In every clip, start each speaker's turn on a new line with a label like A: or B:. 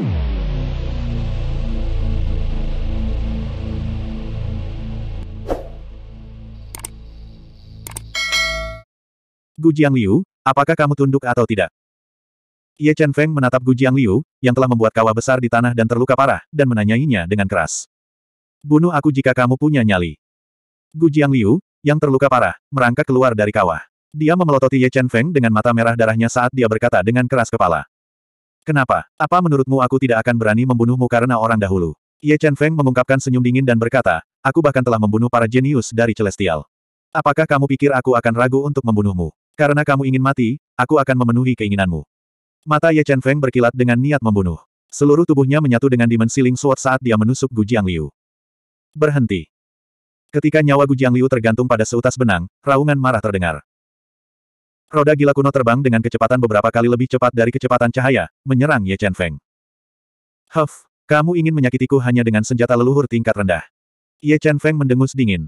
A: Gu Jiangliu, apakah kamu tunduk atau tidak? Ye Chen Feng menatap Gu Jiangliu, yang telah membuat kawah besar di tanah dan terluka parah, dan menanyainya dengan keras. Bunuh aku jika kamu punya nyali. Gu Jiangliu, yang terluka parah, merangkak keluar dari kawah. Dia memelototi Ye Chen Feng dengan mata merah darahnya saat dia berkata dengan keras kepala. Kenapa? Apa menurutmu aku tidak akan berani membunuhmu karena orang dahulu? Ye Chen Feng mengungkapkan senyum dingin dan berkata, aku bahkan telah membunuh para jenius dari Celestial. Apakah kamu pikir aku akan ragu untuk membunuhmu? Karena kamu ingin mati, aku akan memenuhi keinginanmu. Mata Ye Chen Feng berkilat dengan niat membunuh. Seluruh tubuhnya menyatu dengan dimensi Ling Sword saat dia menusuk Gu Jiang Liu. Berhenti. Ketika nyawa Gu Jiang Liu tergantung pada seutas benang, raungan marah terdengar. Roda gila kuno terbang dengan kecepatan beberapa kali lebih cepat dari kecepatan cahaya, menyerang Ye Chen Feng. Huff, kamu ingin menyakitiku hanya dengan senjata leluhur tingkat rendah. Ye Chen Feng mendengus dingin.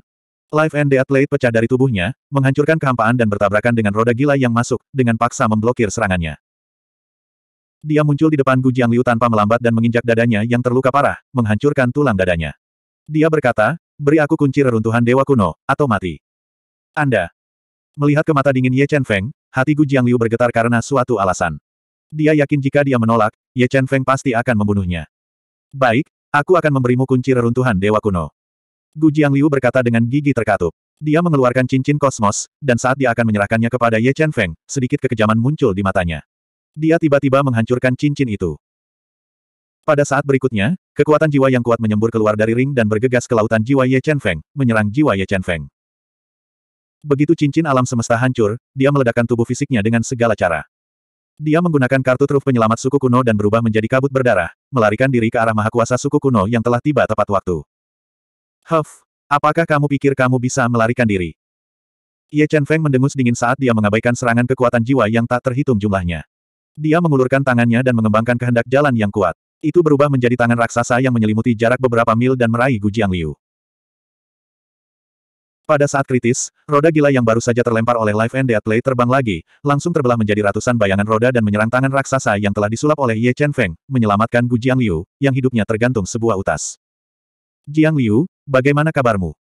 A: Life and Death Blade pecah dari tubuhnya, menghancurkan kehampaan dan bertabrakan dengan roda gila yang masuk, dengan paksa memblokir serangannya. Dia muncul di depan Gu Jiang Liu tanpa melambat dan menginjak dadanya yang terluka parah, menghancurkan tulang dadanya. Dia berkata, beri aku kunci reruntuhan Dewa Kuno, atau mati. Anda. Melihat ke mata dingin Ye Chen Feng, Hati Gu Liu bergetar karena suatu alasan. Dia yakin jika dia menolak, Ye Chen Feng pasti akan membunuhnya. Baik, aku akan memberimu kunci reruntuhan Dewa Kuno. Gu Liu berkata dengan gigi terkatup. Dia mengeluarkan cincin kosmos, dan saat dia akan menyerahkannya kepada Ye Chen Feng, sedikit kekejaman muncul di matanya. Dia tiba-tiba menghancurkan cincin itu. Pada saat berikutnya, kekuatan jiwa yang kuat menyembur keluar dari ring dan bergegas ke lautan jiwa Ye Chen Feng, menyerang jiwa Ye Chen Feng. Begitu cincin alam semesta hancur, dia meledakkan tubuh fisiknya dengan segala cara. Dia menggunakan kartu truf penyelamat suku kuno dan berubah menjadi kabut berdarah, melarikan diri ke arah mahakuasa suku kuno yang telah tiba tepat waktu. Huff, apakah kamu pikir kamu bisa melarikan diri? Ye Chen Feng mendengus dingin saat dia mengabaikan serangan kekuatan jiwa yang tak terhitung jumlahnya. Dia mengulurkan tangannya dan mengembangkan kehendak jalan yang kuat. Itu berubah menjadi tangan raksasa yang menyelimuti jarak beberapa mil dan meraih Gu Jiang Liu. Pada saat kritis, roda gila yang baru saja terlempar oleh Life and Death Play terbang lagi, langsung terbelah menjadi ratusan bayangan roda dan menyerang tangan raksasa yang telah disulap oleh Ye Chen Feng, menyelamatkan Gu Jiang Liu, yang hidupnya tergantung sebuah utas. Jiang Liu, bagaimana kabarmu?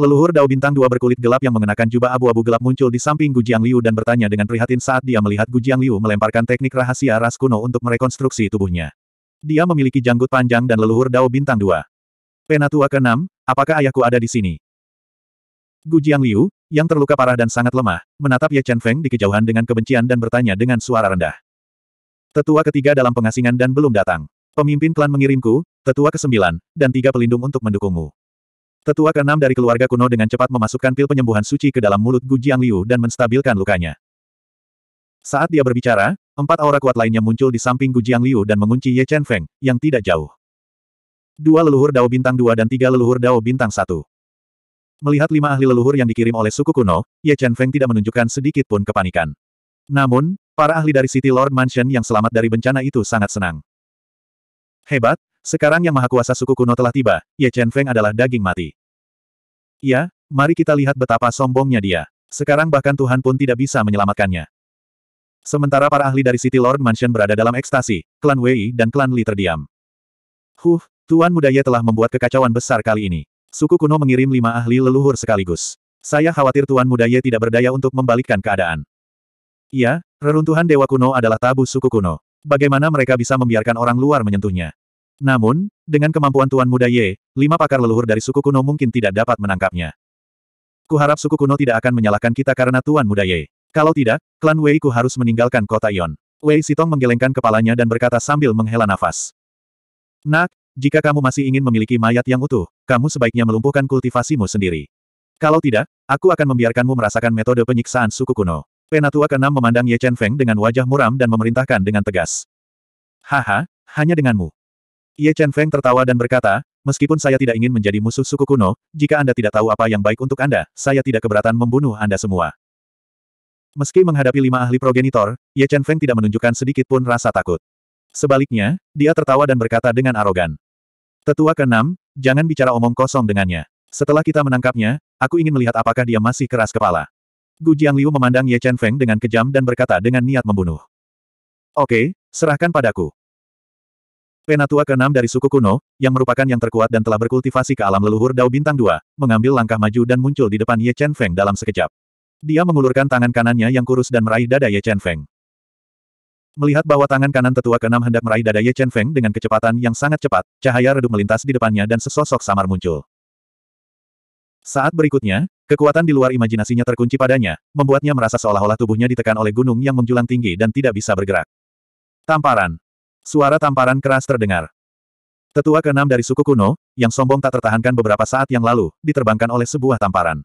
A: Leluhur Dao Bintang Dua berkulit gelap yang mengenakan jubah abu-abu gelap muncul di samping Gu Jiang Liu dan bertanya dengan prihatin saat dia melihat Gu Jiang Liu melemparkan teknik rahasia ras kuno untuk merekonstruksi tubuhnya. Dia memiliki janggut panjang dan leluhur Dao Bintang Dua. Penatua ke-6, apakah ayahku ada di sini? Gu Jiang Liu, yang terluka parah dan sangat lemah, menatap Ye Chen Feng di kejauhan dengan kebencian dan bertanya dengan suara rendah. Tetua ketiga dalam pengasingan dan belum datang. Pemimpin klan mengirimku, tetua ke-9, dan tiga pelindung untuk mendukungmu. Tetua ke-6 dari keluarga kuno dengan cepat memasukkan pil penyembuhan suci ke dalam mulut Gu Jiang Liu dan menstabilkan lukanya. Saat dia berbicara, empat aura kuat lainnya muncul di samping Gu Jiang Liu dan mengunci Ye Chen Feng, yang tidak jauh dua leluhur Dao bintang dua dan tiga leluhur Dao bintang satu Melihat lima ahli leluhur yang dikirim oleh suku kuno, Ye Chen Feng tidak menunjukkan sedikit pun kepanikan. Namun, para ahli dari City Lord Mansion yang selamat dari bencana itu sangat senang. Hebat, sekarang yang maha kuasa suku kuno telah tiba, Ye Chen Feng adalah daging mati. Ya, mari kita lihat betapa sombongnya dia. Sekarang bahkan Tuhan pun tidak bisa menyelamatkannya. Sementara para ahli dari City Lord Mansion berada dalam ekstasi, klan Wei dan klan Li terdiam. Huh, Tuan Muda telah membuat kekacauan besar kali ini. Suku kuno mengirim lima ahli leluhur sekaligus. Saya khawatir Tuan Muda tidak berdaya untuk membalikkan keadaan. Ya, reruntuhan Dewa Kuno adalah tabu suku kuno. Bagaimana mereka bisa membiarkan orang luar menyentuhnya? Namun, dengan kemampuan Tuan Muda lima pakar leluhur dari suku kuno mungkin tidak dapat menangkapnya. Kuharap suku kuno tidak akan menyalahkan kita karena Tuan Muda Kalau tidak, klan Wei ku harus meninggalkan kota Ion. Wei Sitong menggelengkan kepalanya dan berkata sambil menghela nafas. Nak, jika kamu masih ingin memiliki mayat yang utuh, kamu sebaiknya melumpuhkan kultivasimu sendiri. Kalau tidak, aku akan membiarkanmu merasakan metode penyiksaan suku kuno. Penatua ke-6 memandang Ye Chen Feng dengan wajah muram dan memerintahkan dengan tegas. Haha, hanya denganmu. Ye Chen Feng tertawa dan berkata, meskipun saya tidak ingin menjadi musuh suku kuno, jika Anda tidak tahu apa yang baik untuk Anda, saya tidak keberatan membunuh Anda semua. Meski menghadapi lima ahli progenitor, Ye Chen Feng tidak menunjukkan sedikit pun rasa takut. Sebaliknya, dia tertawa dan berkata dengan arogan. Tetua keenam, jangan bicara omong kosong dengannya. Setelah kita menangkapnya, aku ingin melihat apakah dia masih keras kepala. Gu Jiang Liu memandang Ye Chen Feng dengan kejam dan berkata dengan niat membunuh. Oke, serahkan padaku. Penatua ke keenam dari suku kuno, yang merupakan yang terkuat dan telah berkultivasi ke alam leluhur Dao Bintang 2, mengambil langkah maju dan muncul di depan Ye Chen Feng dalam sekejap. Dia mengulurkan tangan kanannya yang kurus dan meraih dada Ye Chen Feng. Melihat bahwa tangan kanan tetua keenam hendak meraih dada Ye Chen Feng dengan kecepatan yang sangat cepat, cahaya redup melintas di depannya dan sesosok samar muncul. Saat berikutnya, kekuatan di luar imajinasinya terkunci padanya, membuatnya merasa seolah-olah tubuhnya ditekan oleh gunung yang menjulang tinggi dan tidak bisa bergerak. Tamparan. Suara tamparan keras terdengar. Tetua keenam dari suku kuno, yang sombong tak tertahankan beberapa saat yang lalu, diterbangkan oleh sebuah tamparan.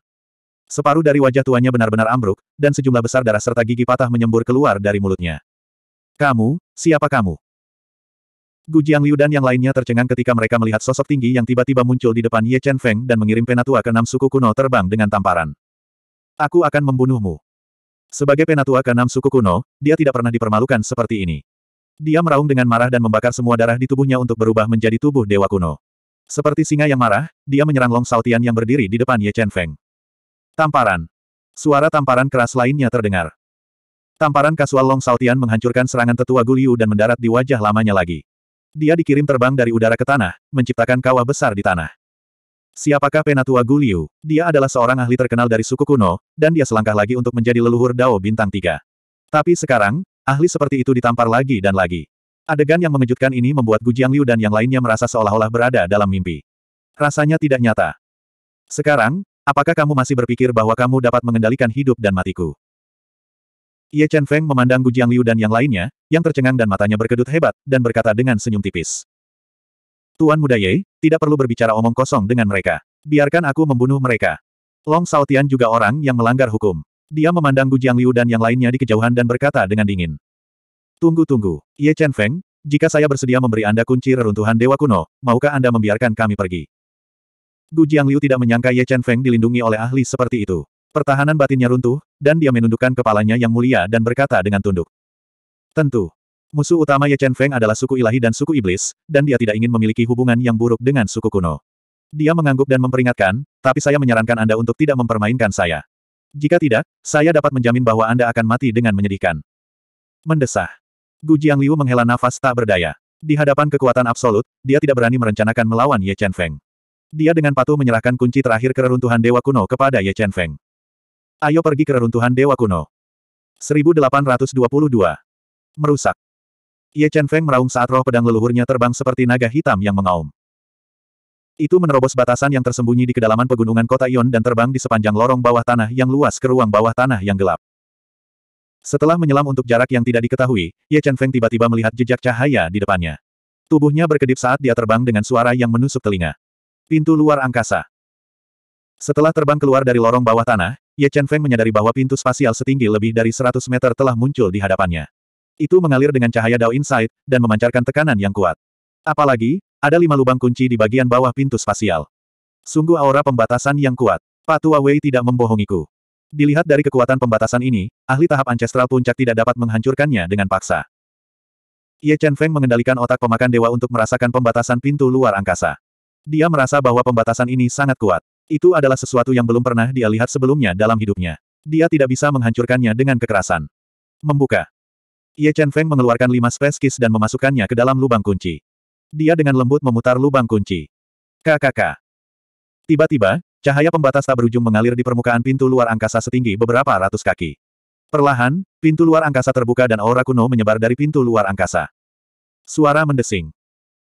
A: Separuh dari wajah tuanya benar-benar ambruk, dan sejumlah besar darah serta gigi patah menyembur keluar dari mulutnya. Kamu, siapa kamu? Gu Jiang Liu dan yang lainnya tercengang ketika mereka melihat sosok tinggi yang tiba-tiba muncul di depan Ye Chen Feng dan mengirim penatua enam suku kuno terbang dengan tamparan. Aku akan membunuhmu. Sebagai penatua enam suku kuno, dia tidak pernah dipermalukan seperti ini. Dia meraung dengan marah dan membakar semua darah di tubuhnya untuk berubah menjadi tubuh dewa kuno. Seperti singa yang marah, dia menyerang Long Saotian yang berdiri di depan Ye Chen Feng. Tamparan. Suara tamparan keras lainnya terdengar. Tamparan kasual Long Saotian menghancurkan serangan tetua Guliu dan mendarat di wajah lamanya lagi. Dia dikirim terbang dari udara ke tanah, menciptakan kawah besar di tanah. Siapakah Penatua Guliu? Dia adalah seorang ahli terkenal dari suku kuno, dan dia selangkah lagi untuk menjadi leluhur Dao Bintang tiga. Tapi sekarang, ahli seperti itu ditampar lagi dan lagi. Adegan yang mengejutkan ini membuat Gu Liu dan yang lainnya merasa seolah-olah berada dalam mimpi. Rasanya tidak nyata. Sekarang, apakah kamu masih berpikir bahwa kamu dapat mengendalikan hidup dan matiku? Ye Chen Feng memandang Gu Jiang Liu dan yang lainnya, yang tercengang dan matanya berkedut hebat, dan berkata dengan senyum tipis. Tuan Muda Ye, tidak perlu berbicara omong kosong dengan mereka. Biarkan aku membunuh mereka. Long Saotian juga orang yang melanggar hukum. Dia memandang Gu Jiang Liu dan yang lainnya di kejauhan dan berkata dengan dingin. Tunggu-tunggu, Ye Chen Feng, jika saya bersedia memberi Anda kunci reruntuhan Dewa Kuno, maukah Anda membiarkan kami pergi? Gu Jiang Liu tidak menyangka Ye Chen Feng dilindungi oleh ahli seperti itu. Pertahanan batinnya runtuh, dan dia menundukkan kepalanya yang mulia dan berkata dengan tunduk. Tentu. Musuh utama Ye Chen Feng adalah suku ilahi dan suku iblis, dan dia tidak ingin memiliki hubungan yang buruk dengan suku kuno. Dia mengangguk dan memperingatkan, tapi saya menyarankan Anda untuk tidak mempermainkan saya. Jika tidak, saya dapat menjamin bahwa Anda akan mati dengan menyedihkan. Mendesah. Gu Jiang Liu menghela nafas tak berdaya. Di hadapan kekuatan absolut, dia tidak berani merencanakan melawan Ye Chen Feng. Dia dengan patuh menyerahkan kunci terakhir keruntuhan Dewa Kuno kepada Ye Chen Feng. Ayo pergi ke reruntuhan Dewa Kuno. 1822. Merusak. Ye Chen Feng meraung saat roh pedang leluhurnya terbang seperti naga hitam yang mengaum. Itu menerobos batasan yang tersembunyi di kedalaman pegunungan kota Ion dan terbang di sepanjang lorong bawah tanah yang luas ke ruang bawah tanah yang gelap. Setelah menyelam untuk jarak yang tidak diketahui, Ye Chen Feng tiba-tiba melihat jejak cahaya di depannya. Tubuhnya berkedip saat dia terbang dengan suara yang menusuk telinga. Pintu luar angkasa. Setelah terbang keluar dari lorong bawah tanah, Ye Chen Feng menyadari bahwa pintu spasial setinggi lebih dari 100 meter telah muncul di hadapannya. Itu mengalir dengan cahaya Dao Inside dan memancarkan tekanan yang kuat. Apalagi, ada lima lubang kunci di bagian bawah pintu spasial. Sungguh aura pembatasan yang kuat. Pak Tua Wei tidak membohongiku. Dilihat dari kekuatan pembatasan ini, ahli tahap ancestral puncak tidak dapat menghancurkannya dengan paksa. Ye Chen Feng mengendalikan otak pemakan dewa untuk merasakan pembatasan pintu luar angkasa. Dia merasa bahwa pembatasan ini sangat kuat. Itu adalah sesuatu yang belum pernah dia lihat sebelumnya dalam hidupnya. Dia tidak bisa menghancurkannya dengan kekerasan. Membuka. Ye Chen Feng mengeluarkan lima space kiss dan memasukkannya ke dalam lubang kunci. Dia dengan lembut memutar lubang kunci. KKK. Tiba-tiba, cahaya pembatas tak berujung mengalir di permukaan pintu luar angkasa setinggi beberapa ratus kaki. Perlahan, pintu luar angkasa terbuka dan aura kuno menyebar dari pintu luar angkasa. Suara mendesing.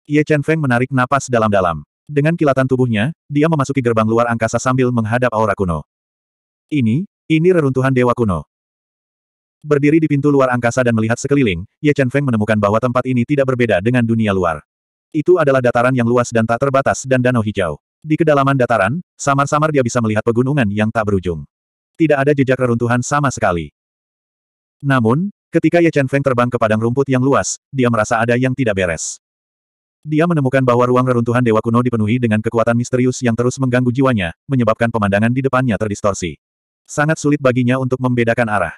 A: Ye Chen Feng menarik napas dalam-dalam. Dengan kilatan tubuhnya, dia memasuki gerbang luar angkasa sambil menghadap aura kuno. Ini, ini reruntuhan dewa kuno. Berdiri di pintu luar angkasa dan melihat sekeliling, Ye Chen Feng menemukan bahwa tempat ini tidak berbeda dengan dunia luar. Itu adalah dataran yang luas dan tak terbatas dan danau hijau. Di kedalaman dataran, samar-samar dia bisa melihat pegunungan yang tak berujung. Tidak ada jejak reruntuhan sama sekali. Namun, ketika Ye Chen Feng terbang ke padang rumput yang luas, dia merasa ada yang tidak beres. Dia menemukan bahwa ruang reruntuhan dewa kuno dipenuhi dengan kekuatan misterius yang terus mengganggu jiwanya, menyebabkan pemandangan di depannya terdistorsi. Sangat sulit baginya untuk membedakan arah.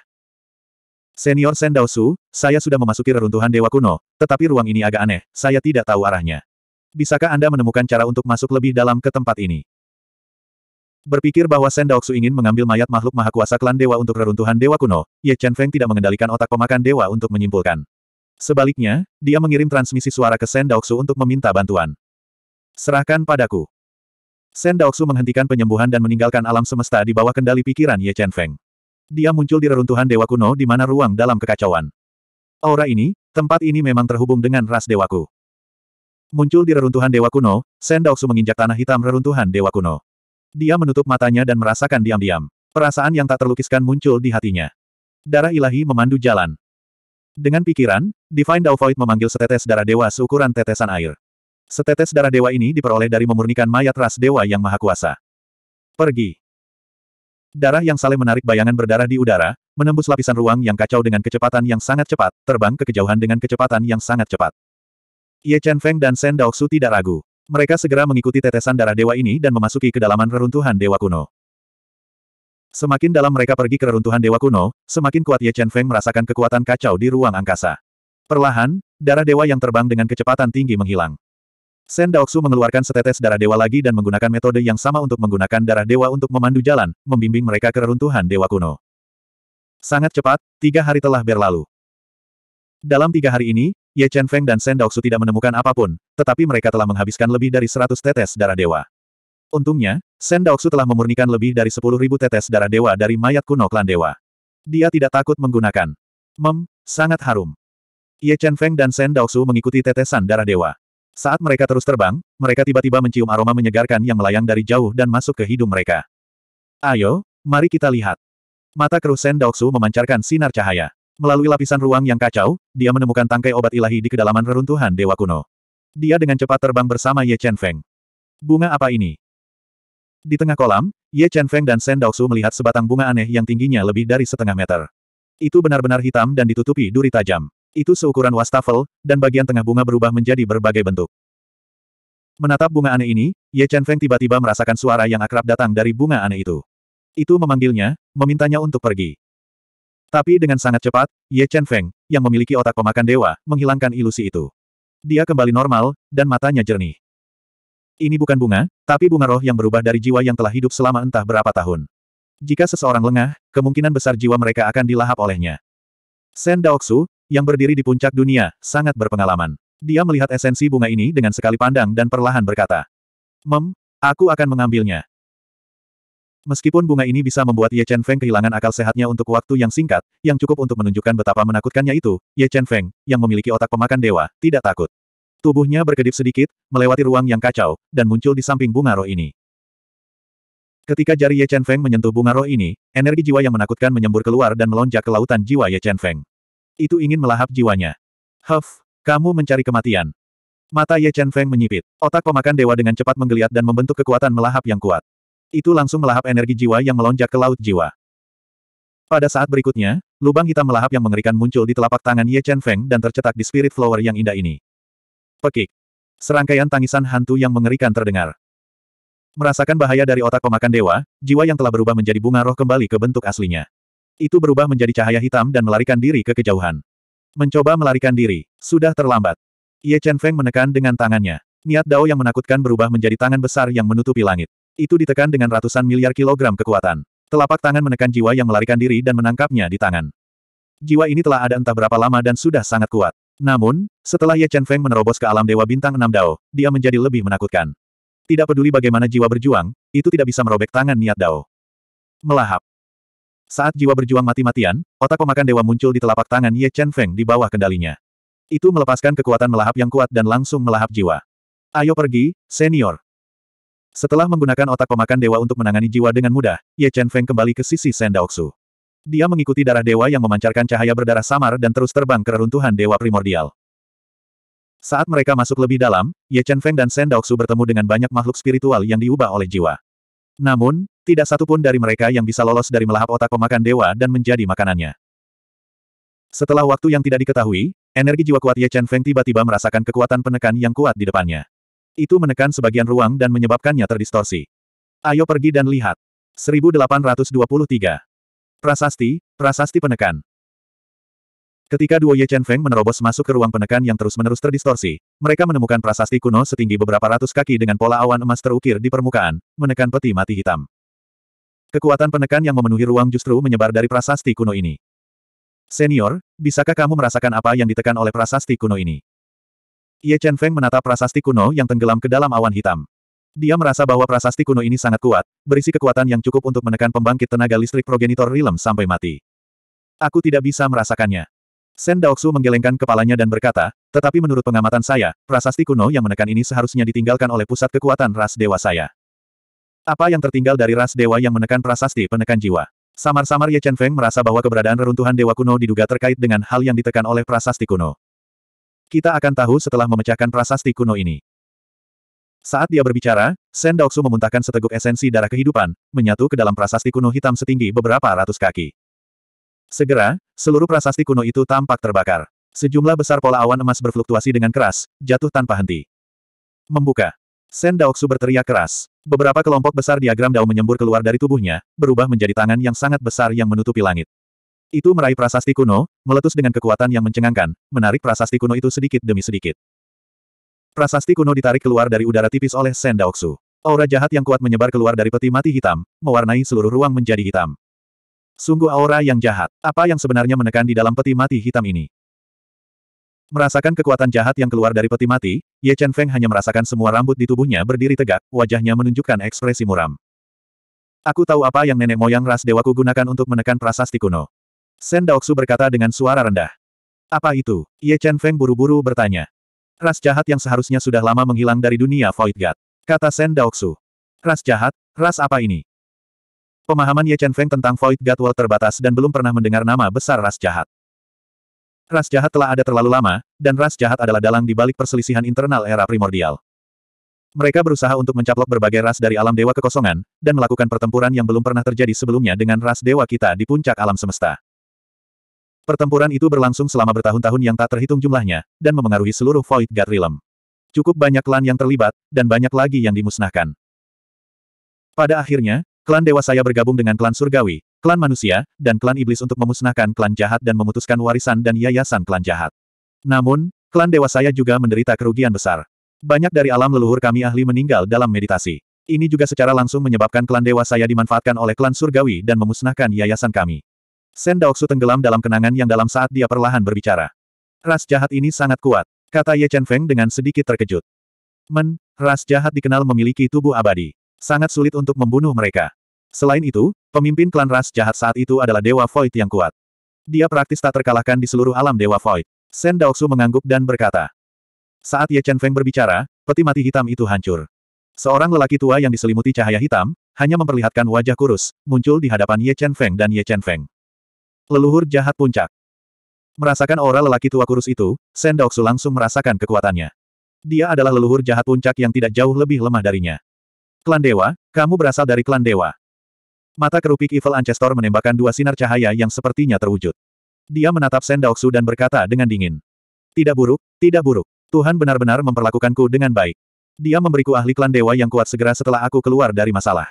A: Senior Sen Daosu, saya sudah memasuki reruntuhan dewa kuno, tetapi ruang ini agak aneh, saya tidak tahu arahnya. Bisakah Anda menemukan cara untuk masuk lebih dalam ke tempat ini? Berpikir bahwa Sen Su ingin mengambil mayat makhluk maha kuasa klan dewa untuk reruntuhan dewa kuno, Ye Chen Feng tidak mengendalikan otak pemakan dewa untuk menyimpulkan. Sebaliknya, dia mengirim transmisi suara ke Sen Daoksu untuk meminta bantuan. Serahkan padaku. Sen Daoksu menghentikan penyembuhan dan meninggalkan alam semesta di bawah kendali pikiran Ye Chen Feng. Dia muncul di reruntuhan dewa kuno di mana ruang dalam kekacauan. Aura ini, tempat ini memang terhubung dengan ras dewaku. Muncul di reruntuhan dewa kuno, Sen Daoksu menginjak tanah hitam reruntuhan dewa kuno. Dia menutup matanya dan merasakan diam-diam. Perasaan yang tak terlukiskan muncul di hatinya. Darah ilahi memandu jalan. Dengan pikiran, Divine Dao memanggil setetes darah dewa seukuran tetesan air. Setetes darah dewa ini diperoleh dari memurnikan mayat ras dewa yang maha kuasa. Pergi. Darah yang saleh menarik bayangan berdarah di udara, menembus lapisan ruang yang kacau dengan kecepatan yang sangat cepat, terbang ke kejauhan dengan kecepatan yang sangat cepat. Ye Chen Feng dan Sen Daoksu tidak ragu. Mereka segera mengikuti tetesan darah dewa ini dan memasuki kedalaman reruntuhan dewa kuno. Semakin dalam mereka pergi ke reruntuhan dewa kuno, semakin kuat Ye Chen Feng merasakan kekuatan kacau di ruang angkasa. Perlahan, darah dewa yang terbang dengan kecepatan tinggi menghilang. Sen Daoksu mengeluarkan setetes darah dewa lagi dan menggunakan metode yang sama untuk menggunakan darah dewa untuk memandu jalan, membimbing mereka ke reruntuhan dewa kuno. Sangat cepat, tiga hari telah berlalu. Dalam tiga hari ini, Ye Chen Feng dan Sen Daoksu tidak menemukan apapun, tetapi mereka telah menghabiskan lebih dari seratus tetes darah dewa. Untungnya, Shen Daoksu telah memurnikan lebih dari 10.000 tetes darah dewa dari mayat kuno klan dewa. Dia tidak takut menggunakan. Mem, sangat harum. Ye Chen Feng dan Shen Daoksu mengikuti tetesan darah dewa. Saat mereka terus terbang, mereka tiba-tiba mencium aroma menyegarkan yang melayang dari jauh dan masuk ke hidung mereka. Ayo, mari kita lihat. Mata keruh Shen Daoksu memancarkan sinar cahaya. Melalui lapisan ruang yang kacau, dia menemukan tangkai obat ilahi di kedalaman reruntuhan dewa kuno. Dia dengan cepat terbang bersama Ye Chen Feng. Bunga apa ini? Di tengah kolam, Ye Chen Feng dan Shen Daoxu melihat sebatang bunga aneh yang tingginya lebih dari setengah meter. Itu benar-benar hitam dan ditutupi duri tajam. Itu seukuran wastafel, dan bagian tengah bunga berubah menjadi berbagai bentuk. Menatap bunga aneh ini, Ye Chen Feng tiba-tiba merasakan suara yang akrab datang dari bunga aneh itu. Itu memanggilnya, memintanya untuk pergi. Tapi dengan sangat cepat, Ye Chen Feng, yang memiliki otak pemakan dewa, menghilangkan ilusi itu. Dia kembali normal, dan matanya jernih. Ini bukan bunga, tapi bunga roh yang berubah dari jiwa yang telah hidup selama entah berapa tahun. Jika seseorang lengah, kemungkinan besar jiwa mereka akan dilahap olehnya. Sen Daoksu, yang berdiri di puncak dunia, sangat berpengalaman. Dia melihat esensi bunga ini dengan sekali pandang dan perlahan berkata, Mem, aku akan mengambilnya. Meskipun bunga ini bisa membuat Ye Chen Feng kehilangan akal sehatnya untuk waktu yang singkat, yang cukup untuk menunjukkan betapa menakutkannya itu, Ye Chen Feng, yang memiliki otak pemakan dewa, tidak takut. Tubuhnya berkedip sedikit, melewati ruang yang kacau, dan muncul di samping bunga roh ini. Ketika jari Ye Chen Feng menyentuh bunga roh ini, energi jiwa yang menakutkan menyembur keluar dan melonjak ke lautan jiwa Ye Chen Feng. Itu ingin melahap jiwanya. Huff, kamu mencari kematian. Mata Ye Chen Feng menyipit. Otak pemakan dewa dengan cepat menggeliat dan membentuk kekuatan melahap yang kuat. Itu langsung melahap energi jiwa yang melonjak ke laut jiwa. Pada saat berikutnya, lubang hitam melahap yang mengerikan muncul di telapak tangan Ye Chen Feng dan tercetak di spirit flower yang indah ini. Pekik. Serangkaian tangisan hantu yang mengerikan terdengar. Merasakan bahaya dari otak pemakan dewa, jiwa yang telah berubah menjadi bunga roh kembali ke bentuk aslinya. Itu berubah menjadi cahaya hitam dan melarikan diri ke kejauhan. Mencoba melarikan diri, sudah terlambat. Ye Chen Feng menekan dengan tangannya. Niat Dao yang menakutkan berubah menjadi tangan besar yang menutupi langit. Itu ditekan dengan ratusan miliar kilogram kekuatan. Telapak tangan menekan jiwa yang melarikan diri dan menangkapnya di tangan. Jiwa ini telah ada entah berapa lama dan sudah sangat kuat. Namun, setelah Ye Chen Feng menerobos ke alam Dewa Bintang enam Dao, dia menjadi lebih menakutkan. Tidak peduli bagaimana jiwa berjuang, itu tidak bisa merobek tangan niat Dao. Melahap. Saat jiwa berjuang mati-matian, otak pemakan dewa muncul di telapak tangan Ye Chen Feng di bawah kendalinya. Itu melepaskan kekuatan melahap yang kuat dan langsung melahap jiwa. Ayo pergi, senior. Setelah menggunakan otak pemakan dewa untuk menangani jiwa dengan mudah, Ye Chen Feng kembali ke sisi Sen Daoksu. Dia mengikuti darah dewa yang memancarkan cahaya berdarah samar dan terus terbang ke reruntuhan dewa primordial. Saat mereka masuk lebih dalam, Ye Chen Feng dan Shen Daoxu bertemu dengan banyak makhluk spiritual yang diubah oleh jiwa. Namun, tidak satupun dari mereka yang bisa lolos dari melahap otak pemakan dewa dan menjadi makanannya. Setelah waktu yang tidak diketahui, energi jiwa kuat Ye Chen Feng tiba-tiba merasakan kekuatan penekan yang kuat di depannya. Itu menekan sebagian ruang dan menyebabkannya terdistorsi. Ayo pergi dan lihat. 1823 Prasasti, prasasti penekan. Ketika duo Ye Chen Feng menerobos masuk ke ruang penekan yang terus-menerus terdistorsi, mereka menemukan prasasti kuno setinggi beberapa ratus kaki dengan pola awan emas terukir di permukaan, menekan peti mati hitam. Kekuatan penekan yang memenuhi ruang justru menyebar dari prasasti kuno ini. Senior, bisakah kamu merasakan apa yang ditekan oleh prasasti kuno ini? Ye Chen Feng menatap prasasti kuno yang tenggelam ke dalam awan hitam. Dia merasa bahwa prasasti kuno ini sangat kuat, berisi kekuatan yang cukup untuk menekan pembangkit tenaga listrik progenitor Rilem sampai mati. Aku tidak bisa merasakannya. Sen Daoksu menggelengkan kepalanya dan berkata, tetapi menurut pengamatan saya, prasasti kuno yang menekan ini seharusnya ditinggalkan oleh pusat kekuatan ras dewa saya. Apa yang tertinggal dari ras dewa yang menekan prasasti penekan jiwa? Samar-samar Ye Chen Feng merasa bahwa keberadaan reruntuhan dewa kuno diduga terkait dengan hal yang ditekan oleh prasasti kuno. Kita akan tahu setelah memecahkan prasasti kuno ini. Saat dia berbicara, Sen Daoksu memuntahkan seteguk esensi darah kehidupan, menyatu ke dalam prasasti kuno hitam setinggi beberapa ratus kaki. Segera, seluruh prasasti kuno itu tampak terbakar. Sejumlah besar pola awan emas berfluktuasi dengan keras, jatuh tanpa henti. Membuka. Sen Daoksu berteriak keras. Beberapa kelompok besar diagram Dao menyembur keluar dari tubuhnya, berubah menjadi tangan yang sangat besar yang menutupi langit. Itu meraih prasasti kuno, meletus dengan kekuatan yang mencengangkan, menarik prasasti kuno itu sedikit demi sedikit. Prasasti kuno ditarik keluar dari udara tipis oleh Sen Daoksu. Aura jahat yang kuat menyebar keluar dari peti mati hitam, mewarnai seluruh ruang menjadi hitam. Sungguh aura yang jahat. Apa yang sebenarnya menekan di dalam peti mati hitam ini? Merasakan kekuatan jahat yang keluar dari peti mati, Ye Chen Feng hanya merasakan semua rambut di tubuhnya berdiri tegak, wajahnya menunjukkan ekspresi muram. Aku tahu apa yang nenek moyang ras dewaku gunakan untuk menekan prasasti kuno. Sen Daoksu berkata dengan suara rendah. Apa itu? Ye Chen Feng buru-buru bertanya. Ras jahat yang seharusnya sudah lama menghilang dari dunia Void God. Kata Sen Daoksu. Ras jahat, ras apa ini? Pemahaman Ye Chen Feng tentang Void God World terbatas dan belum pernah mendengar nama besar ras jahat. Ras jahat telah ada terlalu lama, dan ras jahat adalah dalang di balik perselisihan internal era primordial. Mereka berusaha untuk mencaplok berbagai ras dari alam dewa kekosongan, dan melakukan pertempuran yang belum pernah terjadi sebelumnya dengan ras dewa kita di puncak alam semesta. Pertempuran itu berlangsung selama bertahun-tahun yang tak terhitung jumlahnya, dan memengaruhi seluruh Void God Realm. Cukup banyak klan yang terlibat, dan banyak lagi yang dimusnahkan. Pada akhirnya, klan Dewa saya bergabung dengan klan Surgawi, klan manusia, dan klan iblis untuk memusnahkan klan jahat dan memutuskan warisan dan yayasan klan jahat. Namun, klan Dewa saya juga menderita kerugian besar. Banyak dari alam leluhur kami ahli meninggal dalam meditasi. Ini juga secara langsung menyebabkan klan Dewa saya dimanfaatkan oleh klan Surgawi dan memusnahkan yayasan kami. Sen Daoksu tenggelam dalam kenangan yang dalam saat dia perlahan berbicara. Ras jahat ini sangat kuat, kata Ye Chen Feng dengan sedikit terkejut. Men, ras jahat dikenal memiliki tubuh abadi. Sangat sulit untuk membunuh mereka. Selain itu, pemimpin klan ras jahat saat itu adalah Dewa Void yang kuat. Dia praktis tak terkalahkan di seluruh alam Dewa Void. Sen Daoksu mengangguk dan berkata. Saat Ye Chen Feng berbicara, peti mati hitam itu hancur. Seorang lelaki tua yang diselimuti cahaya hitam, hanya memperlihatkan wajah kurus, muncul di hadapan Ye Chen Feng dan Ye Chen Feng. Leluhur jahat puncak. Merasakan aura lelaki tua kurus itu, Sen Daoksu langsung merasakan kekuatannya. Dia adalah leluhur jahat puncak yang tidak jauh lebih lemah darinya. Klan Dewa, kamu berasal dari klan Dewa. Mata kerupik Evil Ancestor menembakkan dua sinar cahaya yang sepertinya terwujud. Dia menatap Sen Daoksu dan berkata dengan dingin. Tidak buruk, tidak buruk. Tuhan benar-benar memperlakukanku dengan baik. Dia memberiku ahli klan dewa yang kuat segera setelah aku keluar dari masalah.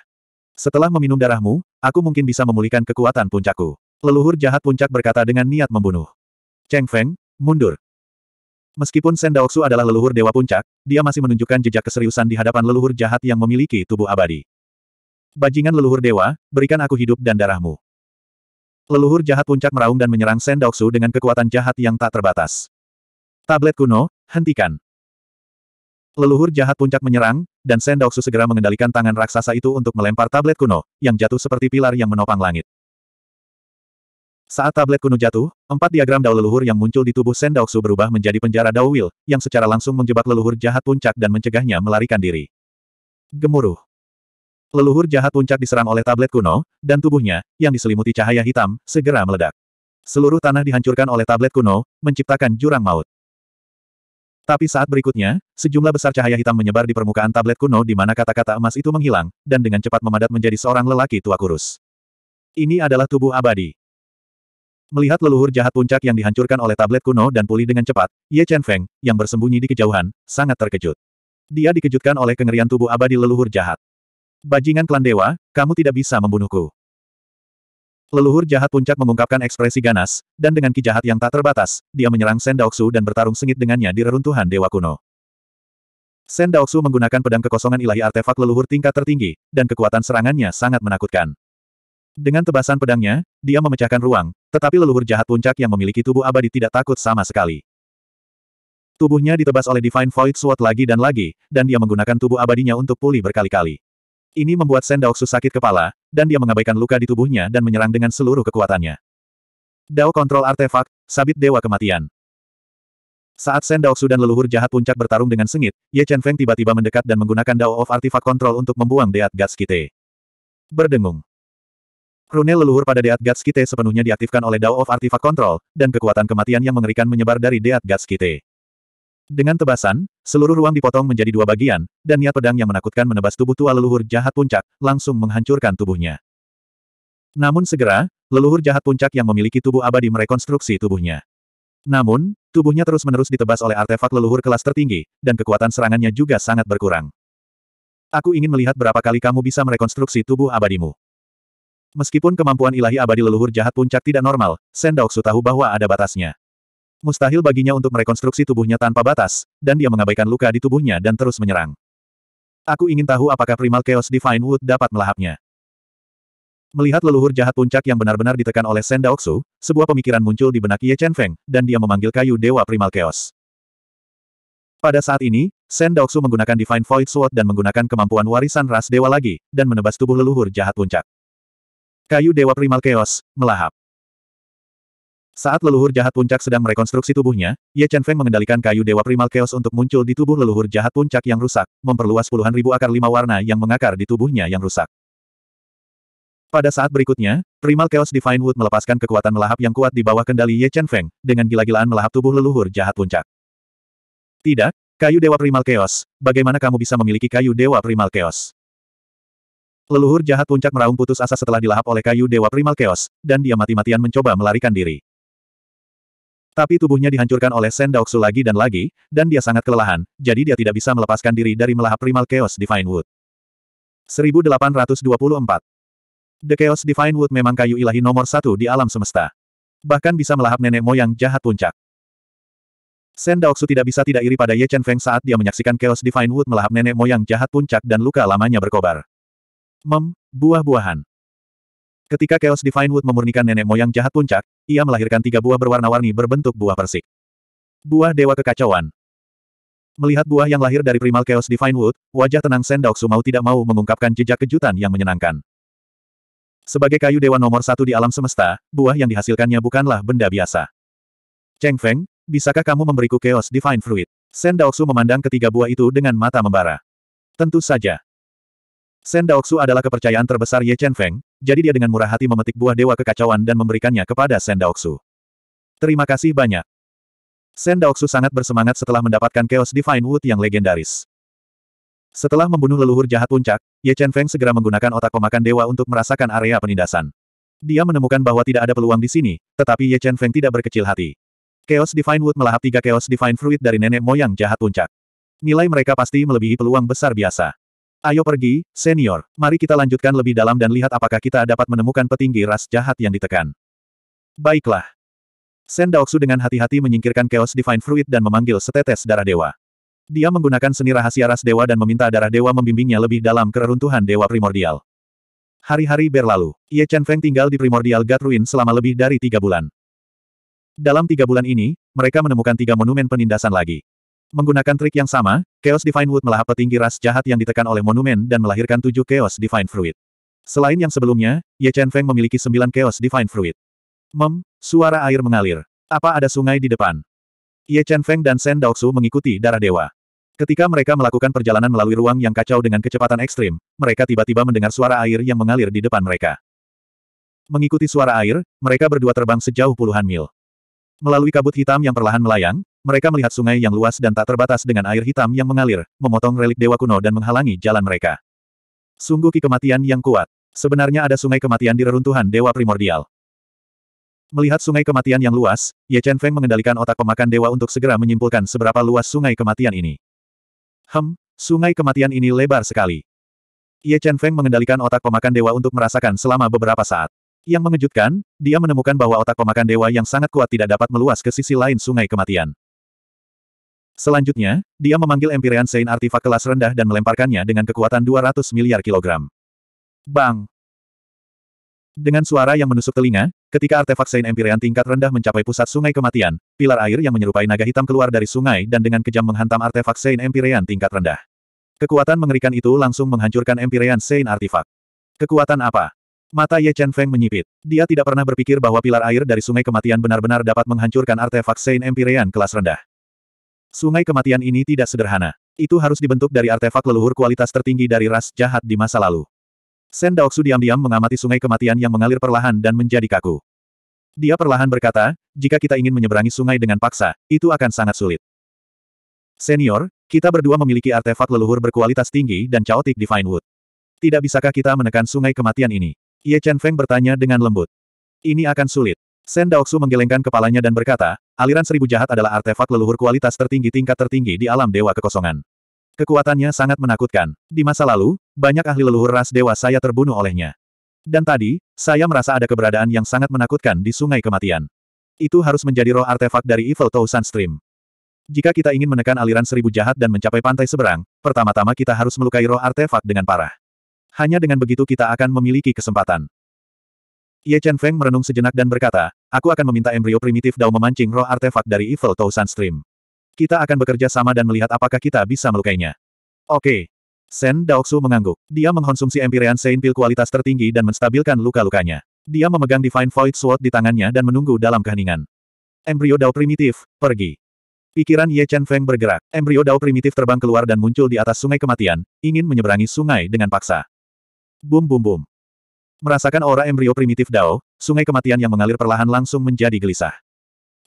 A: Setelah meminum darahmu, aku mungkin bisa memulihkan kekuatan puncakku. Leluhur jahat puncak berkata dengan niat membunuh. Cheng Feng, mundur. Meskipun Shen Daoksu adalah leluhur dewa puncak, dia masih menunjukkan jejak keseriusan di hadapan leluhur jahat yang memiliki tubuh abadi. Bajingan leluhur dewa, berikan aku hidup dan darahmu. Leluhur jahat puncak meraung dan menyerang Shen Daoksu dengan kekuatan jahat yang tak terbatas. Tablet kuno, hentikan. Leluhur jahat puncak menyerang, dan Shen Daoksu segera mengendalikan tangan raksasa itu untuk melempar tablet kuno, yang jatuh seperti pilar yang menopang langit. Saat tablet kuno jatuh, empat diagram dao leluhur yang muncul di tubuh Sen Daoksu berubah menjadi penjara dao will, yang secara langsung menjebak leluhur jahat puncak dan mencegahnya melarikan diri. Gemuruh. Leluhur jahat puncak diserang oleh tablet kuno, dan tubuhnya, yang diselimuti cahaya hitam, segera meledak. Seluruh tanah dihancurkan oleh tablet kuno, menciptakan jurang maut. Tapi saat berikutnya, sejumlah besar cahaya hitam menyebar di permukaan tablet kuno di mana kata-kata emas itu menghilang, dan dengan cepat memadat menjadi seorang lelaki tua kurus. Ini adalah tubuh abadi. Melihat leluhur jahat puncak yang dihancurkan oleh tablet kuno dan pulih dengan cepat, Ye Chen Feng, yang bersembunyi di kejauhan, sangat terkejut. Dia dikejutkan oleh kengerian tubuh abadi leluhur jahat. Bajingan klan dewa, kamu tidak bisa membunuhku. Leluhur jahat puncak mengungkapkan ekspresi ganas, dan dengan kijahat yang tak terbatas, dia menyerang Sen Daoksu dan bertarung sengit dengannya di reruntuhan dewa kuno. Sen Daoksu menggunakan pedang kekosongan ilahi artefak leluhur tingkat tertinggi, dan kekuatan serangannya sangat menakutkan. Dengan tebasan pedangnya, dia memecahkan ruang, tetapi leluhur jahat puncak yang memiliki tubuh abadi tidak takut sama sekali. Tubuhnya ditebas oleh Divine Void Sword lagi dan lagi, dan dia menggunakan tubuh abadinya untuk pulih berkali-kali. Ini membuat Sendaoksu sakit kepala, dan dia mengabaikan luka di tubuhnya dan menyerang dengan seluruh kekuatannya. Dao kontrol artefak, sabit dewa kematian. Saat Sendaoksu dan leluhur jahat puncak bertarung dengan sengit, Ye Chen Feng tiba-tiba mendekat dan menggunakan Dao of Artifact Control untuk membuang Deat Gas Kite. Berdengung. Rune leluhur pada Deat Gatskite sepenuhnya diaktifkan oleh Dao of Artifact Control, dan kekuatan kematian yang mengerikan menyebar dari Deat Gatskite. Dengan tebasan, seluruh ruang dipotong menjadi dua bagian, dan niat pedang yang menakutkan menebas tubuh tua leluhur jahat puncak, langsung menghancurkan tubuhnya. Namun segera, leluhur jahat puncak yang memiliki tubuh abadi merekonstruksi tubuhnya. Namun, tubuhnya terus-menerus ditebas oleh artefak leluhur kelas tertinggi, dan kekuatan serangannya juga sangat berkurang. Aku ingin melihat berapa kali kamu bisa merekonstruksi tubuh abadimu. Meskipun kemampuan ilahi abadi leluhur jahat puncak tidak normal, Sen tahu bahwa ada batasnya. Mustahil baginya untuk merekonstruksi tubuhnya tanpa batas, dan dia mengabaikan luka di tubuhnya dan terus menyerang. Aku ingin tahu apakah Primal Chaos Divine Wood dapat melahapnya. Melihat leluhur jahat puncak yang benar-benar ditekan oleh Sen sebuah pemikiran muncul di benak Ye Chen Feng, dan dia memanggil kayu Dewa Primal Chaos. Pada saat ini, Shen Daoksu menggunakan Divine Void Sword dan menggunakan kemampuan warisan ras dewa lagi, dan menebas tubuh leluhur jahat puncak. Kayu Dewa Primal Chaos, melahap. Saat leluhur jahat puncak sedang merekonstruksi tubuhnya, Ye Chen Feng mengendalikan kayu Dewa Primal Chaos untuk muncul di tubuh leluhur jahat puncak yang rusak, memperluas puluhan ribu akar lima warna yang mengakar di tubuhnya yang rusak. Pada saat berikutnya, Primal Chaos Divine Wood melepaskan kekuatan melahap yang kuat di bawah kendali Ye Chen Feng, dengan gila-gilaan melahap tubuh leluhur jahat puncak. Tidak, kayu Dewa Primal Chaos, bagaimana kamu bisa memiliki kayu Dewa Primal Chaos? Leluhur jahat puncak meraung putus asa setelah dilahap oleh kayu Dewa Primal Chaos, dan dia mati-matian mencoba melarikan diri. Tapi tubuhnya dihancurkan oleh Sen lagi dan lagi, dan dia sangat kelelahan, jadi dia tidak bisa melepaskan diri dari melahap Primal Chaos Divine Wood. 1824 The Chaos Divine Wood memang kayu ilahi nomor satu di alam semesta. Bahkan bisa melahap nenek moyang jahat puncak. Sen Daoksu tidak bisa tidak iri pada Ye Chen Feng saat dia menyaksikan Chaos Divine Wood melahap nenek moyang jahat puncak dan luka lamanya berkobar. Mem, buah-buahan. Ketika Chaos Divine Wood memurnikan nenek moyang jahat puncak, ia melahirkan tiga buah berwarna-warni berbentuk buah persik. Buah Dewa Kekacauan. Melihat buah yang lahir dari primal Chaos Divine Wood, wajah tenang Sendok Sumau tidak mau mengungkapkan jejak kejutan yang menyenangkan. Sebagai kayu dewa nomor satu di alam semesta, buah yang dihasilkannya bukanlah benda biasa. Cheng Feng, bisakah kamu memberiku Chaos Divine Fruit? Sendaoksu memandang ketiga buah itu dengan mata membara. Tentu saja. Sen Daoksu adalah kepercayaan terbesar Ye Chen Feng, jadi dia dengan murah hati memetik buah dewa kekacauan dan memberikannya kepada Sen Daoksu. Terima kasih banyak. Sen Daoksu sangat bersemangat setelah mendapatkan Chaos Divine Wood yang legendaris. Setelah membunuh leluhur jahat puncak, Ye Chen Feng segera menggunakan otak pemakan dewa untuk merasakan area penindasan. Dia menemukan bahwa tidak ada peluang di sini, tetapi Ye Chen Feng tidak berkecil hati. Chaos Divine Wood melahap tiga Chaos Divine Fruit dari nenek moyang jahat puncak. Nilai mereka pasti melebihi peluang besar biasa. Ayo pergi, senior. Mari kita lanjutkan lebih dalam dan lihat apakah kita dapat menemukan petinggi ras jahat yang ditekan. Baiklah. Sen Daoksu dengan hati-hati menyingkirkan Chaos Divine Fruit dan memanggil setetes darah dewa. Dia menggunakan seni rahasia ras dewa dan meminta darah dewa membimbingnya lebih dalam keruntuhan dewa primordial. Hari-hari berlalu, Ye Chen Feng tinggal di primordial God Ruin selama lebih dari tiga bulan. Dalam tiga bulan ini, mereka menemukan tiga monumen penindasan lagi. Menggunakan trik yang sama, Chaos Divine Wood melahap petinggi ras jahat yang ditekan oleh monumen dan melahirkan tujuh Chaos Divine Fruit. Selain yang sebelumnya, Ye Chen Feng memiliki sembilan Chaos Divine Fruit. Mem, suara air mengalir. Apa ada sungai di depan? Ye Chen Feng dan Shen Daoxu mengikuti darah dewa. Ketika mereka melakukan perjalanan melalui ruang yang kacau dengan kecepatan ekstrim, mereka tiba-tiba mendengar suara air yang mengalir di depan mereka. Mengikuti suara air, mereka berdua terbang sejauh puluhan mil. Melalui kabut hitam yang perlahan melayang, mereka melihat sungai yang luas dan tak terbatas dengan air hitam yang mengalir, memotong relik dewa kuno dan menghalangi jalan mereka. Sungguh ki kematian yang kuat. Sebenarnya ada sungai kematian di reruntuhan dewa primordial. Melihat sungai kematian yang luas, Ye Chen Feng mengendalikan otak pemakan dewa untuk segera menyimpulkan seberapa luas sungai kematian ini. Hem, sungai kematian ini lebar sekali. Ye Chen Feng mengendalikan otak pemakan dewa untuk merasakan selama beberapa saat. Yang mengejutkan, dia menemukan bahwa otak pemakan dewa yang sangat kuat tidak dapat meluas ke sisi lain sungai kematian. Selanjutnya, dia memanggil Empyrean Saint artifak kelas rendah dan melemparkannya dengan kekuatan 200 miliar kilogram. Bang! Dengan suara yang menusuk telinga, ketika artefak Saint Empyrean tingkat rendah mencapai pusat sungai kematian, pilar air yang menyerupai naga hitam keluar dari sungai dan dengan kejam menghantam artefak Saint Empyrean tingkat rendah. Kekuatan mengerikan itu langsung menghancurkan Empyrean Saint artifak. Kekuatan apa? Mata Ye Chen Feng menyipit. Dia tidak pernah berpikir bahwa pilar air dari sungai kematian benar-benar dapat menghancurkan artefak Saint Empyrean kelas rendah. Sungai kematian ini tidak sederhana. Itu harus dibentuk dari artefak leluhur kualitas tertinggi dari ras jahat di masa lalu. Sen Daoksu diam-diam mengamati sungai kematian yang mengalir perlahan dan menjadi kaku. Dia perlahan berkata, jika kita ingin menyeberangi sungai dengan paksa, itu akan sangat sulit. Senior, kita berdua memiliki artefak leluhur berkualitas tinggi dan caotik Divine Wood. Tidak bisakah kita menekan sungai kematian ini? Ye Chen Feng bertanya dengan lembut. Ini akan sulit. Sen Daoksu menggelengkan kepalanya dan berkata, aliran seribu jahat adalah artefak leluhur kualitas tertinggi tingkat tertinggi di alam dewa kekosongan. Kekuatannya sangat menakutkan. Di masa lalu, banyak ahli leluhur ras dewa saya terbunuh olehnya. Dan tadi, saya merasa ada keberadaan yang sangat menakutkan di sungai kematian. Itu harus menjadi roh artefak dari Evil Thousand Stream. Jika kita ingin menekan aliran seribu jahat dan mencapai pantai seberang, pertama-tama kita harus melukai roh artefak dengan parah. Hanya dengan begitu kita akan memiliki kesempatan. Ye Chen Feng merenung sejenak dan berkata, aku akan meminta embrio primitif Dao memancing roh artefak dari Evil Tao Stream. Kita akan bekerja sama dan melihat apakah kita bisa melukainya. Oke. Sen Daoksu mengangguk. Dia mengkonsumsi Empyrean Saint Pill kualitas tertinggi dan menstabilkan luka-lukanya. Dia memegang Divine Void Sword di tangannya dan menunggu dalam keheningan. Embrio Dao primitif, pergi. Pikiran Ye Chen Feng bergerak. Embrio Dao primitif terbang keluar dan muncul di atas sungai kematian, ingin menyeberangi sungai dengan paksa. Bum bum bum. Merasakan aura embrio primitif Dao, sungai kematian yang mengalir perlahan langsung menjadi gelisah.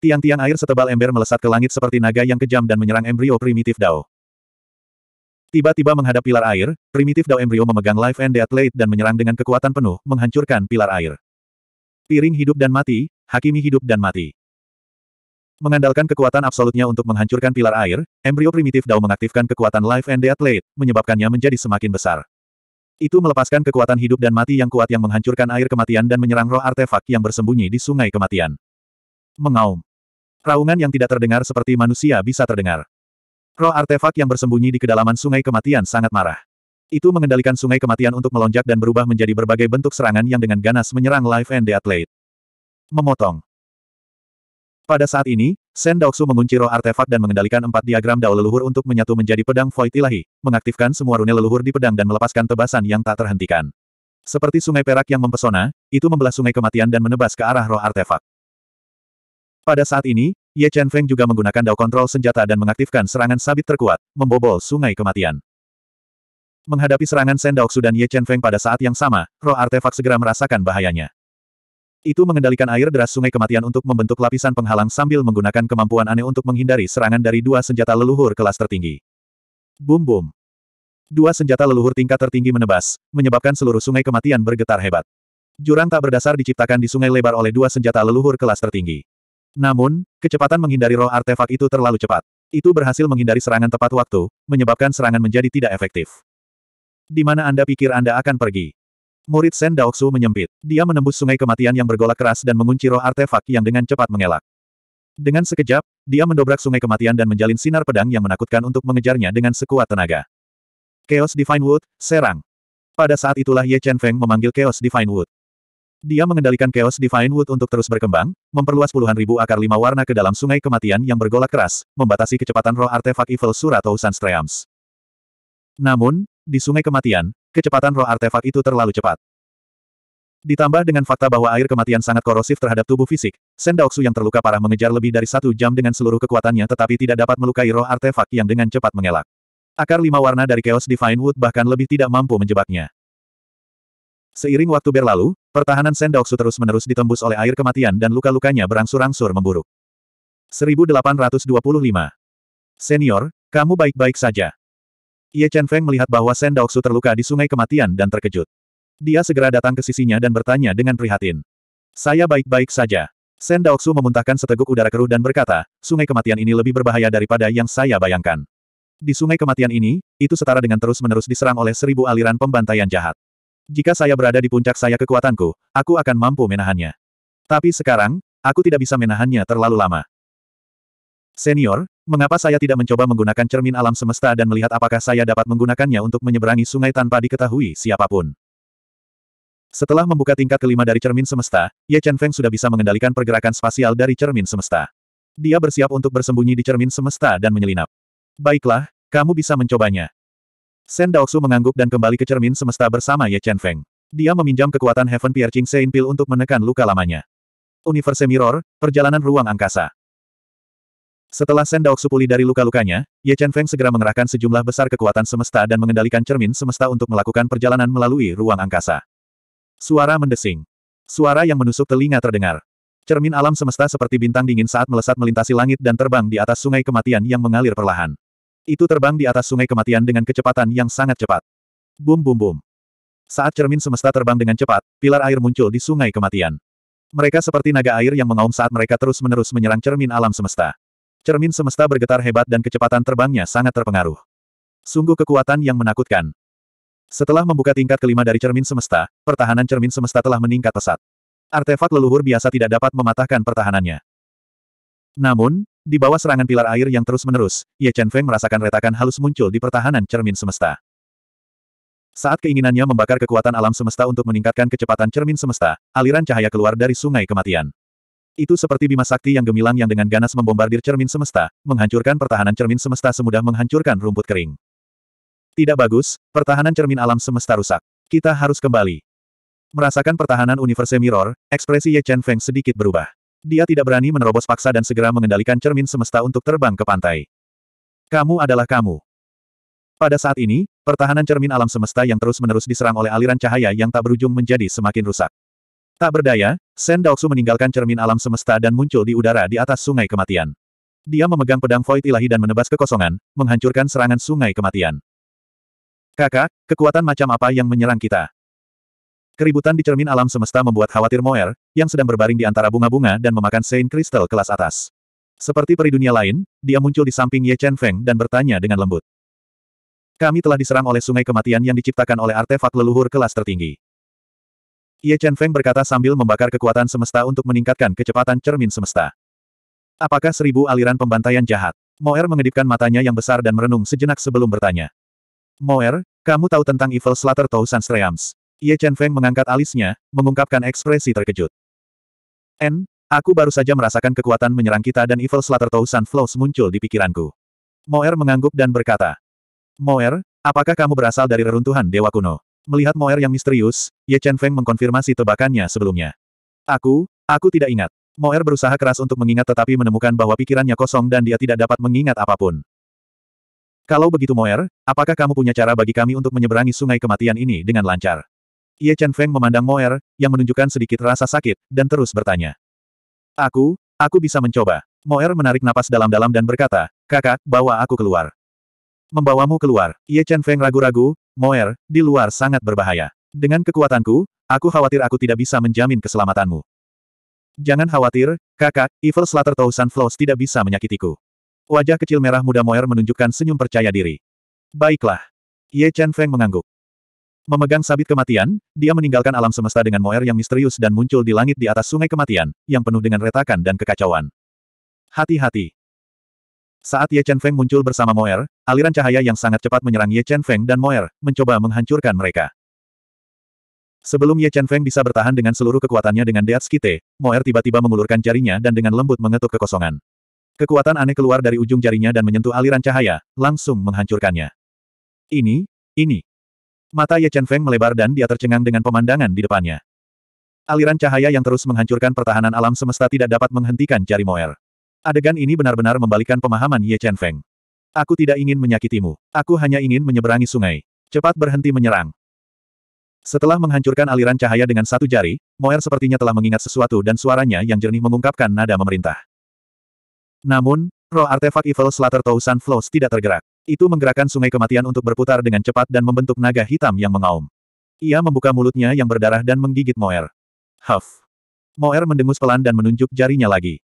A: Tiang-tiang air setebal ember melesat ke langit seperti naga yang kejam dan menyerang embrio primitif Dao. Tiba-tiba menghadap pilar air, primitif Dao embrio memegang life and death blade dan menyerang dengan kekuatan penuh, menghancurkan pilar air. Piring hidup dan mati, hakimi hidup dan mati. Mengandalkan kekuatan absolutnya untuk menghancurkan pilar air, embrio primitif Dao mengaktifkan kekuatan Life and Death Blade, menyebabkannya menjadi semakin besar. Itu melepaskan kekuatan hidup dan mati yang kuat yang menghancurkan air kematian dan menyerang roh artefak yang bersembunyi di sungai kematian. Mengaum. Raungan yang tidak terdengar seperti manusia bisa terdengar. Roh artefak yang bersembunyi di kedalaman sungai kematian sangat marah. Itu mengendalikan sungai kematian untuk melonjak dan berubah menjadi berbagai bentuk serangan yang dengan ganas menyerang Life and the Athlete. Memotong. Pada saat ini, Sen Daoksu mengunci roh artefak dan mengendalikan empat diagram dao leluhur untuk menyatu menjadi pedang Void Ilahi, mengaktifkan semua rune leluhur di pedang dan melepaskan tebasan yang tak terhentikan. Seperti sungai perak yang mempesona, itu membelah sungai kematian dan menebas ke arah roh artefak. Pada saat ini, Ye Chen Feng juga menggunakan dao kontrol senjata dan mengaktifkan serangan sabit terkuat, membobol sungai kematian. Menghadapi serangan Sen Daoksu dan Ye Chen Feng pada saat yang sama, roh artefak segera merasakan bahayanya. Itu mengendalikan air deras sungai kematian untuk membentuk lapisan penghalang sambil menggunakan kemampuan aneh untuk menghindari serangan dari dua senjata leluhur kelas tertinggi. Bum bum. Dua senjata leluhur tingkat tertinggi menebas, menyebabkan seluruh sungai kematian bergetar hebat. Jurang tak berdasar diciptakan di sungai lebar oleh dua senjata leluhur kelas tertinggi. Namun, kecepatan menghindari roh artefak itu terlalu cepat. Itu berhasil menghindari serangan tepat waktu, menyebabkan serangan menjadi tidak efektif. Di mana Anda pikir Anda akan pergi? Murid Sen Daoksu menyempit. Dia menembus sungai kematian yang bergolak keras dan mengunci roh artefak yang dengan cepat mengelak. Dengan sekejap, dia mendobrak sungai kematian dan menjalin sinar pedang yang menakutkan untuk mengejarnya dengan sekuat tenaga. Chaos Divine Wood, serang. Pada saat itulah Ye Chen Feng memanggil Chaos Divine Wood. Dia mengendalikan Chaos Divine Wood untuk terus berkembang, memperluas puluhan ribu akar lima warna ke dalam sungai kematian yang bergolak keras, membatasi kecepatan roh artefak Evil Suratou Sunstreams. Namun, di sungai kematian, kecepatan roh artefak itu terlalu cepat. Ditambah dengan fakta bahwa air kematian sangat korosif terhadap tubuh fisik, Sen Daoksu yang terluka parah mengejar lebih dari satu jam dengan seluruh kekuatannya tetapi tidak dapat melukai roh artefak yang dengan cepat mengelak. Akar lima warna dari Chaos Divine Wood bahkan lebih tidak mampu menjebaknya. Seiring waktu berlalu, pertahanan Sen Daoksu terus-menerus ditembus oleh air kematian dan luka-lukanya berangsur-angsur memburuk. 1825 Senior, kamu baik-baik saja. Ye Chen Feng melihat bahwa Shen Daoksu terluka di sungai kematian dan terkejut. Dia segera datang ke sisinya dan bertanya dengan prihatin. Saya baik-baik saja. Shen Daoksu memuntahkan seteguk udara keruh dan berkata, sungai kematian ini lebih berbahaya daripada yang saya bayangkan. Di sungai kematian ini, itu setara dengan terus-menerus diserang oleh seribu aliran pembantaian jahat. Jika saya berada di puncak saya kekuatanku, aku akan mampu menahannya. Tapi sekarang, aku tidak bisa menahannya terlalu lama. Senior, Mengapa saya tidak mencoba menggunakan cermin alam semesta dan melihat apakah saya dapat menggunakannya untuk menyeberangi sungai tanpa diketahui siapapun? Setelah membuka tingkat kelima dari cermin semesta, Ye Chen Feng sudah bisa mengendalikan pergerakan spasial dari cermin semesta. Dia bersiap untuk bersembunyi di cermin semesta dan menyelinap. Baiklah, kamu bisa mencobanya. Shen Daoxu mengangguk dan kembali ke cermin semesta bersama Ye Chen Feng. Dia meminjam kekuatan Heaven Piercing Sein Pill untuk menekan luka lamanya. Universe Mirror, Perjalanan Ruang Angkasa. Setelah Sen Daoksu pulih dari luka-lukanya, Ye Chen Feng segera mengerahkan sejumlah besar kekuatan semesta dan mengendalikan cermin semesta untuk melakukan perjalanan melalui ruang angkasa. Suara mendesing. Suara yang menusuk telinga terdengar. Cermin alam semesta seperti bintang dingin saat melesat melintasi langit dan terbang di atas sungai kematian yang mengalir perlahan. Itu terbang di atas sungai kematian dengan kecepatan yang sangat cepat. Bum bum bum. Saat cermin semesta terbang dengan cepat, pilar air muncul di sungai kematian. Mereka seperti naga air yang mengaum saat mereka terus-menerus menyerang cermin alam semesta. Cermin semesta bergetar hebat dan kecepatan terbangnya sangat terpengaruh. Sungguh kekuatan yang menakutkan. Setelah membuka tingkat kelima dari cermin semesta, pertahanan cermin semesta telah meningkat pesat. Artefak leluhur biasa tidak dapat mematahkan pertahanannya. Namun, di bawah serangan pilar air yang terus-menerus, Ye Chen Feng merasakan retakan halus muncul di pertahanan cermin semesta. Saat keinginannya membakar kekuatan alam semesta untuk meningkatkan kecepatan cermin semesta, aliran cahaya keluar dari sungai kematian. Itu seperti bima sakti yang gemilang yang dengan ganas membombardir cermin semesta, menghancurkan pertahanan cermin semesta semudah menghancurkan rumput kering. Tidak bagus, pertahanan cermin alam semesta rusak. Kita harus kembali. Merasakan pertahanan universe mirror, ekspresi Ye Chen Feng sedikit berubah. Dia tidak berani menerobos paksa dan segera mengendalikan cermin semesta untuk terbang ke pantai. Kamu adalah kamu. Pada saat ini, pertahanan cermin alam semesta yang terus-menerus diserang oleh aliran cahaya yang tak berujung menjadi semakin rusak. Tak berdaya, Sen Daoksu meninggalkan cermin alam semesta dan muncul di udara di atas sungai kematian. Dia memegang pedang Void Ilahi dan menebas kekosongan, menghancurkan serangan sungai kematian. Kakak, kekuatan macam apa yang menyerang kita? Keributan di cermin alam semesta membuat khawatir Moer, yang sedang berbaring di antara bunga-bunga dan memakan Saint Crystal kelas atas. Seperti peri dunia lain, dia muncul di samping Ye Chen Feng dan bertanya dengan lembut. Kami telah diserang oleh sungai kematian yang diciptakan oleh artefak leluhur kelas tertinggi. Ye Chen Feng berkata sambil membakar kekuatan semesta untuk meningkatkan kecepatan cermin semesta. Apakah seribu aliran pembantaian jahat? Moer mengedipkan matanya yang besar dan merenung sejenak sebelum bertanya. Moer, kamu tahu tentang Evil Slater Thousand Reams? Ye Chen Feng mengangkat alisnya, mengungkapkan ekspresi terkejut. N, aku baru saja merasakan kekuatan menyerang kita dan Evil Slater Thousand Flows muncul di pikiranku. Moer mengangguk dan berkata. Moer, apakah kamu berasal dari reruntuhan Dewa Kuno? Melihat Moer yang misterius, Ye Chen Feng mengkonfirmasi tebakannya sebelumnya. Aku, aku tidak ingat. Moer berusaha keras untuk mengingat tetapi menemukan bahwa pikirannya kosong dan dia tidak dapat mengingat apapun. Kalau begitu Moer, apakah kamu punya cara bagi kami untuk menyeberangi sungai kematian ini dengan lancar? Ye Chen Feng memandang Moer, yang menunjukkan sedikit rasa sakit, dan terus bertanya. Aku, aku bisa mencoba. Moer menarik napas dalam-dalam dan berkata, kakak, bawa aku keluar. Membawamu keluar. Ye Chen Feng ragu-ragu, Moer, di luar sangat berbahaya. Dengan kekuatanku, aku khawatir aku tidak bisa menjamin keselamatanmu. Jangan khawatir, kakak, Evil Slater Thousand Flows tidak bisa menyakitiku. Wajah kecil merah muda Moer menunjukkan senyum percaya diri. Baiklah. Ye Chen Feng mengangguk. Memegang sabit kematian, dia meninggalkan alam semesta dengan Moer yang misterius dan muncul di langit di atas sungai kematian, yang penuh dengan retakan dan kekacauan. Hati-hati. Saat Ye Chen Feng muncul bersama Moer, aliran cahaya yang sangat cepat menyerang Ye Chen Feng dan Moer, mencoba menghancurkan mereka. Sebelum Ye Chen Feng bisa bertahan dengan seluruh kekuatannya dengan Deat Skite, Moer tiba-tiba mengulurkan jarinya dan dengan lembut mengetuk kekosongan. Kekuatan aneh keluar dari ujung jarinya dan menyentuh aliran cahaya, langsung menghancurkannya. Ini, ini. Mata Ye Chen Feng melebar dan dia tercengang dengan pemandangan di depannya. Aliran cahaya yang terus menghancurkan pertahanan alam semesta tidak dapat menghentikan jari Moer. Adegan ini benar-benar membalikan pemahaman Ye Chen Feng. Aku tidak ingin menyakitimu. Aku hanya ingin menyeberangi sungai. Cepat berhenti menyerang. Setelah menghancurkan aliran cahaya dengan satu jari, Moer sepertinya telah mengingat sesuatu dan suaranya yang jernih mengungkapkan nada memerintah. Namun, roh artefak Evil Slater Tausan Flows tidak tergerak. Itu menggerakkan sungai kematian untuk berputar dengan cepat dan membentuk naga hitam yang mengaum. Ia membuka mulutnya yang berdarah dan menggigit Moer. Huff. Moer mendengus pelan dan menunjuk jarinya lagi.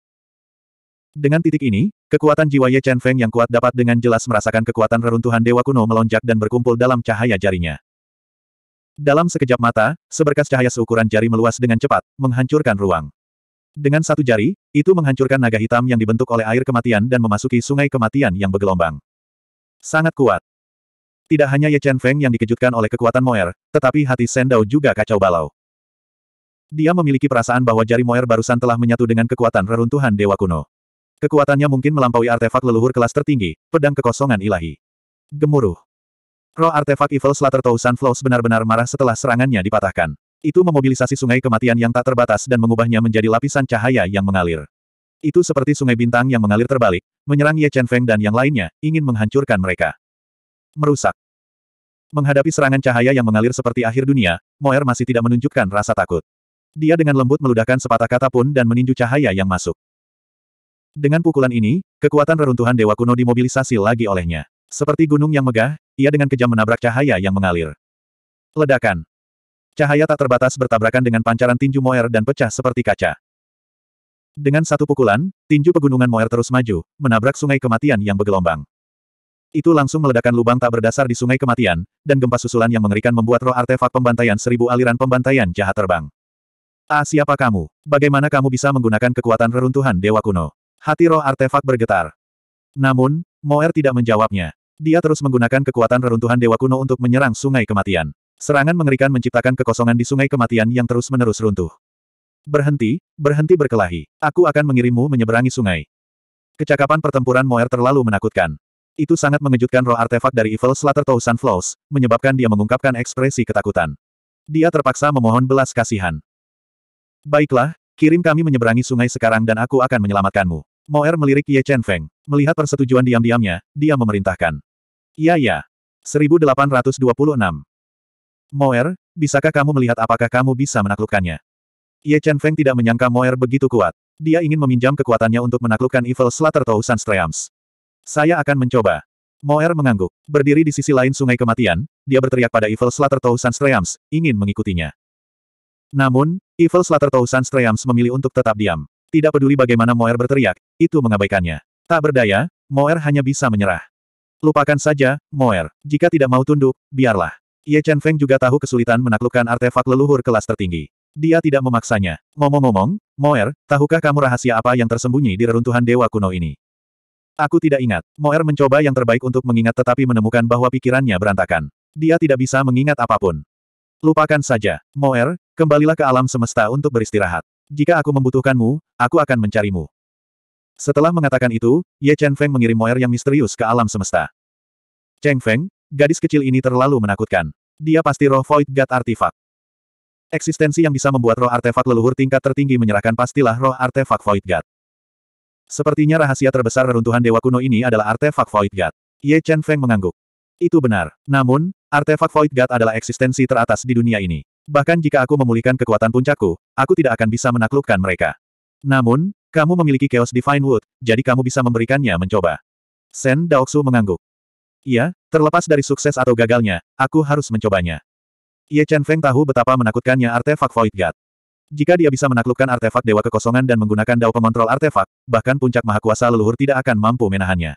A: Dengan titik ini, kekuatan jiwa Ye Chen Feng yang kuat dapat dengan jelas merasakan kekuatan reruntuhan dewa kuno melonjak dan berkumpul dalam cahaya jarinya. Dalam sekejap mata, seberkas cahaya seukuran jari meluas dengan cepat, menghancurkan ruang. Dengan satu jari, itu menghancurkan naga hitam yang dibentuk oleh air kematian dan memasuki sungai kematian yang bergelombang. Sangat kuat. Tidak hanya Ye Chen Feng yang dikejutkan oleh kekuatan Moer, tetapi hati Sendau juga kacau balau. Dia memiliki perasaan bahwa jari Moer barusan telah menyatu dengan kekuatan reruntuhan Dewa Kuno. Kekuatannya mungkin melampaui artefak leluhur kelas tertinggi, pedang kekosongan ilahi. Gemuruh. Roh artefak Evil Slater Tausan Flows benar-benar marah setelah serangannya dipatahkan. Itu memobilisasi sungai kematian yang tak terbatas dan mengubahnya menjadi lapisan cahaya yang mengalir. Itu seperti sungai bintang yang mengalir terbalik, menyerang Ye Chen Feng dan yang lainnya, ingin menghancurkan mereka. Merusak. Menghadapi serangan cahaya yang mengalir seperti akhir dunia, Moer masih tidak menunjukkan rasa takut. Dia dengan lembut meludahkan sepatah kata pun dan meninju cahaya yang masuk. Dengan pukulan ini, kekuatan reruntuhan Dewa Kuno dimobilisasi lagi olehnya. Seperti gunung yang megah, ia dengan kejam menabrak cahaya yang mengalir. Ledakan. Cahaya tak terbatas bertabrakan dengan pancaran tinju Moer dan pecah seperti kaca. Dengan satu pukulan, tinju pegunungan Moer terus maju, menabrak sungai kematian yang bergelombang. Itu langsung meledakkan lubang tak berdasar di sungai kematian, dan gempa susulan yang mengerikan membuat roh artefak pembantaian seribu aliran pembantaian jahat terbang. Ah siapa kamu? Bagaimana kamu bisa menggunakan kekuatan reruntuhan Dewa Kuno? Hati roh artefak bergetar. Namun, Moer tidak menjawabnya. Dia terus menggunakan kekuatan reruntuhan Dewa Kuno untuk menyerang Sungai Kematian. Serangan mengerikan menciptakan kekosongan di Sungai Kematian yang terus-menerus runtuh. Berhenti, berhenti berkelahi. Aku akan mengirimmu menyeberangi sungai. Kecakapan pertempuran Moer terlalu menakutkan. Itu sangat mengejutkan roh artefak dari Evil Slater Thousand Flows, menyebabkan dia mengungkapkan ekspresi ketakutan. Dia terpaksa memohon belas kasihan. Baiklah, kirim kami menyeberangi sungai sekarang dan aku akan menyelamatkanmu. Moer melirik Ye Chen Feng. Melihat persetujuan diam-diamnya, dia memerintahkan. Iya ya. 1826. Moer, bisakah kamu melihat apakah kamu bisa menaklukkannya? Ye Chen Feng tidak menyangka Moer begitu kuat. Dia ingin meminjam kekuatannya untuk menaklukkan Evil Slater Tousan Streams. Saya akan mencoba. Moer mengangguk. Berdiri di sisi lain sungai kematian, dia berteriak pada Evil Slater Tousan Streams, ingin mengikutinya. Namun, Evil Slater Tousan Streams memilih untuk tetap diam. Tidak peduli bagaimana Moer berteriak, itu mengabaikannya. Tak berdaya, Moer hanya bisa menyerah. Lupakan saja, Moer. Jika tidak mau tunduk, biarlah. Ye Chen Feng juga tahu kesulitan menaklukkan artefak leluhur kelas tertinggi. Dia tidak memaksanya. Ngomong-ngomong, Moer, tahukah kamu rahasia apa yang tersembunyi di reruntuhan dewa kuno ini? Aku tidak ingat. Moer mencoba yang terbaik untuk mengingat tetapi menemukan bahwa pikirannya berantakan. Dia tidak bisa mengingat apapun. Lupakan saja. Moer, kembalilah ke alam semesta untuk beristirahat. Jika aku membutuhkanmu, aku akan mencarimu. Setelah mengatakan itu, Ye Chen Feng mengirim Moer yang misterius ke alam semesta. Cheng Feng, gadis kecil ini terlalu menakutkan. Dia pasti roh Void God Artefak. Eksistensi yang bisa membuat roh artefak leluhur tingkat tertinggi menyerahkan pastilah roh artefak Void God. Sepertinya rahasia terbesar reruntuhan dewa kuno ini adalah artefak Void God. Ye Chen Feng mengangguk. Itu benar. Namun, artefak Void God adalah eksistensi teratas di dunia ini. Bahkan jika aku memulihkan kekuatan puncakku, aku tidak akan bisa menaklukkan mereka. Namun, kamu memiliki Chaos Divine Wood, jadi kamu bisa memberikannya mencoba. Sen Daoksu mengangguk. Iya, terlepas dari sukses atau gagalnya, aku harus mencobanya. Ye Chen Feng tahu betapa menakutkannya artefak Void God. Jika dia bisa menaklukkan artefak Dewa Kekosongan dan menggunakan dao pengontrol artefak, bahkan puncak mahakuasa leluhur tidak akan mampu menahannya.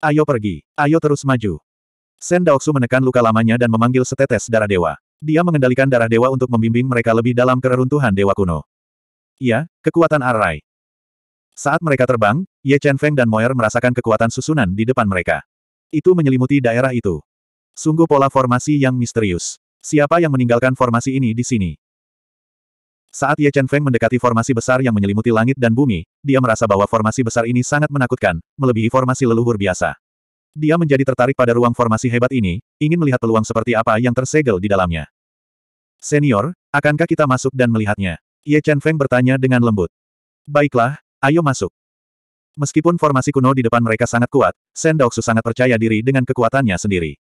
A: Ayo pergi, ayo terus maju. Sen Daoksu menekan luka lamanya dan memanggil setetes darah dewa. Dia mengendalikan darah dewa untuk membimbing mereka lebih dalam keruntuhan dewa kuno. Iya, kekuatan Arai. Saat mereka terbang, Ye Chen Feng dan Moer merasakan kekuatan susunan di depan mereka. Itu menyelimuti daerah itu. Sungguh pola formasi yang misterius. Siapa yang meninggalkan formasi ini di sini? Saat Ye Chen Feng mendekati formasi besar yang menyelimuti langit dan bumi, dia merasa bahwa formasi besar ini sangat menakutkan, melebihi formasi leluhur biasa. Dia menjadi tertarik pada ruang formasi hebat ini, ingin melihat peluang seperti apa yang tersegel di dalamnya. Senior, akankah kita masuk dan melihatnya? Ye Chen Feng bertanya dengan lembut. Baiklah, ayo masuk. Meskipun formasi kuno di depan mereka sangat kuat, Shen Daoksu sangat percaya diri dengan kekuatannya sendiri.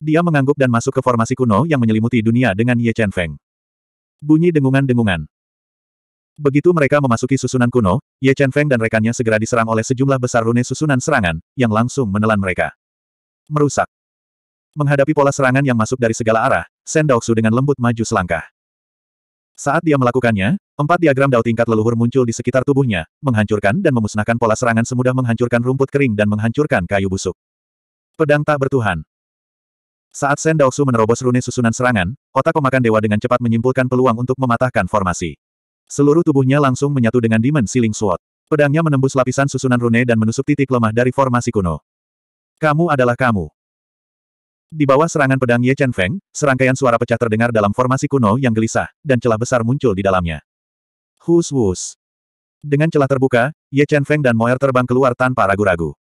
A: Dia mengangguk dan masuk ke formasi kuno yang menyelimuti dunia dengan Ye Chen Feng. Bunyi dengungan-dengungan. Begitu mereka memasuki susunan kuno, Ye Chen Feng dan rekannya segera diserang oleh sejumlah besar rune susunan serangan, yang langsung menelan mereka. Merusak. Menghadapi pola serangan yang masuk dari segala arah, Shen Daoksu dengan lembut maju selangkah. Saat dia melakukannya, empat diagram dao tingkat leluhur muncul di sekitar tubuhnya, menghancurkan dan memusnahkan pola serangan semudah menghancurkan rumput kering dan menghancurkan kayu busuk. Pedang tak bertuhan. Saat Shen Daoksu menerobos rune susunan serangan, otak pemakan dewa dengan cepat menyimpulkan peluang untuk mematahkan formasi. Seluruh tubuhnya langsung menyatu dengan Demon Sealing Sword. Pedangnya menembus lapisan susunan rune dan menusuk titik lemah dari formasi kuno. Kamu adalah kamu. Di bawah serangan pedang Ye Chen Feng, serangkaian suara pecah terdengar dalam formasi kuno yang gelisah, dan celah besar muncul di dalamnya. Hus wus. Dengan celah terbuka, Ye Chen Feng dan Moer terbang keluar tanpa ragu-ragu.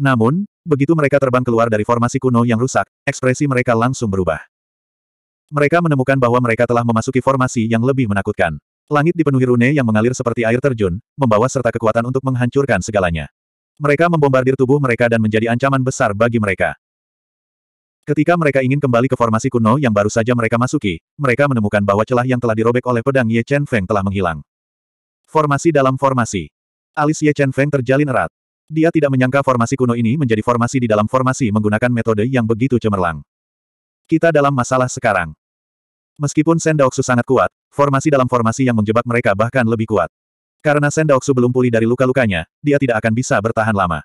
A: Namun, begitu mereka terbang keluar dari formasi kuno yang rusak, ekspresi mereka langsung berubah. Mereka menemukan bahwa mereka telah memasuki formasi yang lebih menakutkan. Langit dipenuhi rune yang mengalir seperti air terjun, membawa serta kekuatan untuk menghancurkan segalanya. Mereka membombardir tubuh mereka dan menjadi ancaman besar bagi mereka. Ketika mereka ingin kembali ke formasi kuno yang baru saja mereka masuki, mereka menemukan bahwa celah yang telah dirobek oleh pedang Ye Chen Feng telah menghilang. Formasi dalam formasi. Alis Ye Chen Feng terjalin erat. Dia tidak menyangka formasi kuno ini menjadi formasi di dalam formasi menggunakan metode yang begitu cemerlang. Kita dalam masalah sekarang. Meskipun Sendaoksu sangat kuat, formasi dalam formasi yang menjebak mereka bahkan lebih kuat. Karena Sendaoksu belum pulih dari luka-lukanya, dia tidak akan bisa bertahan lama.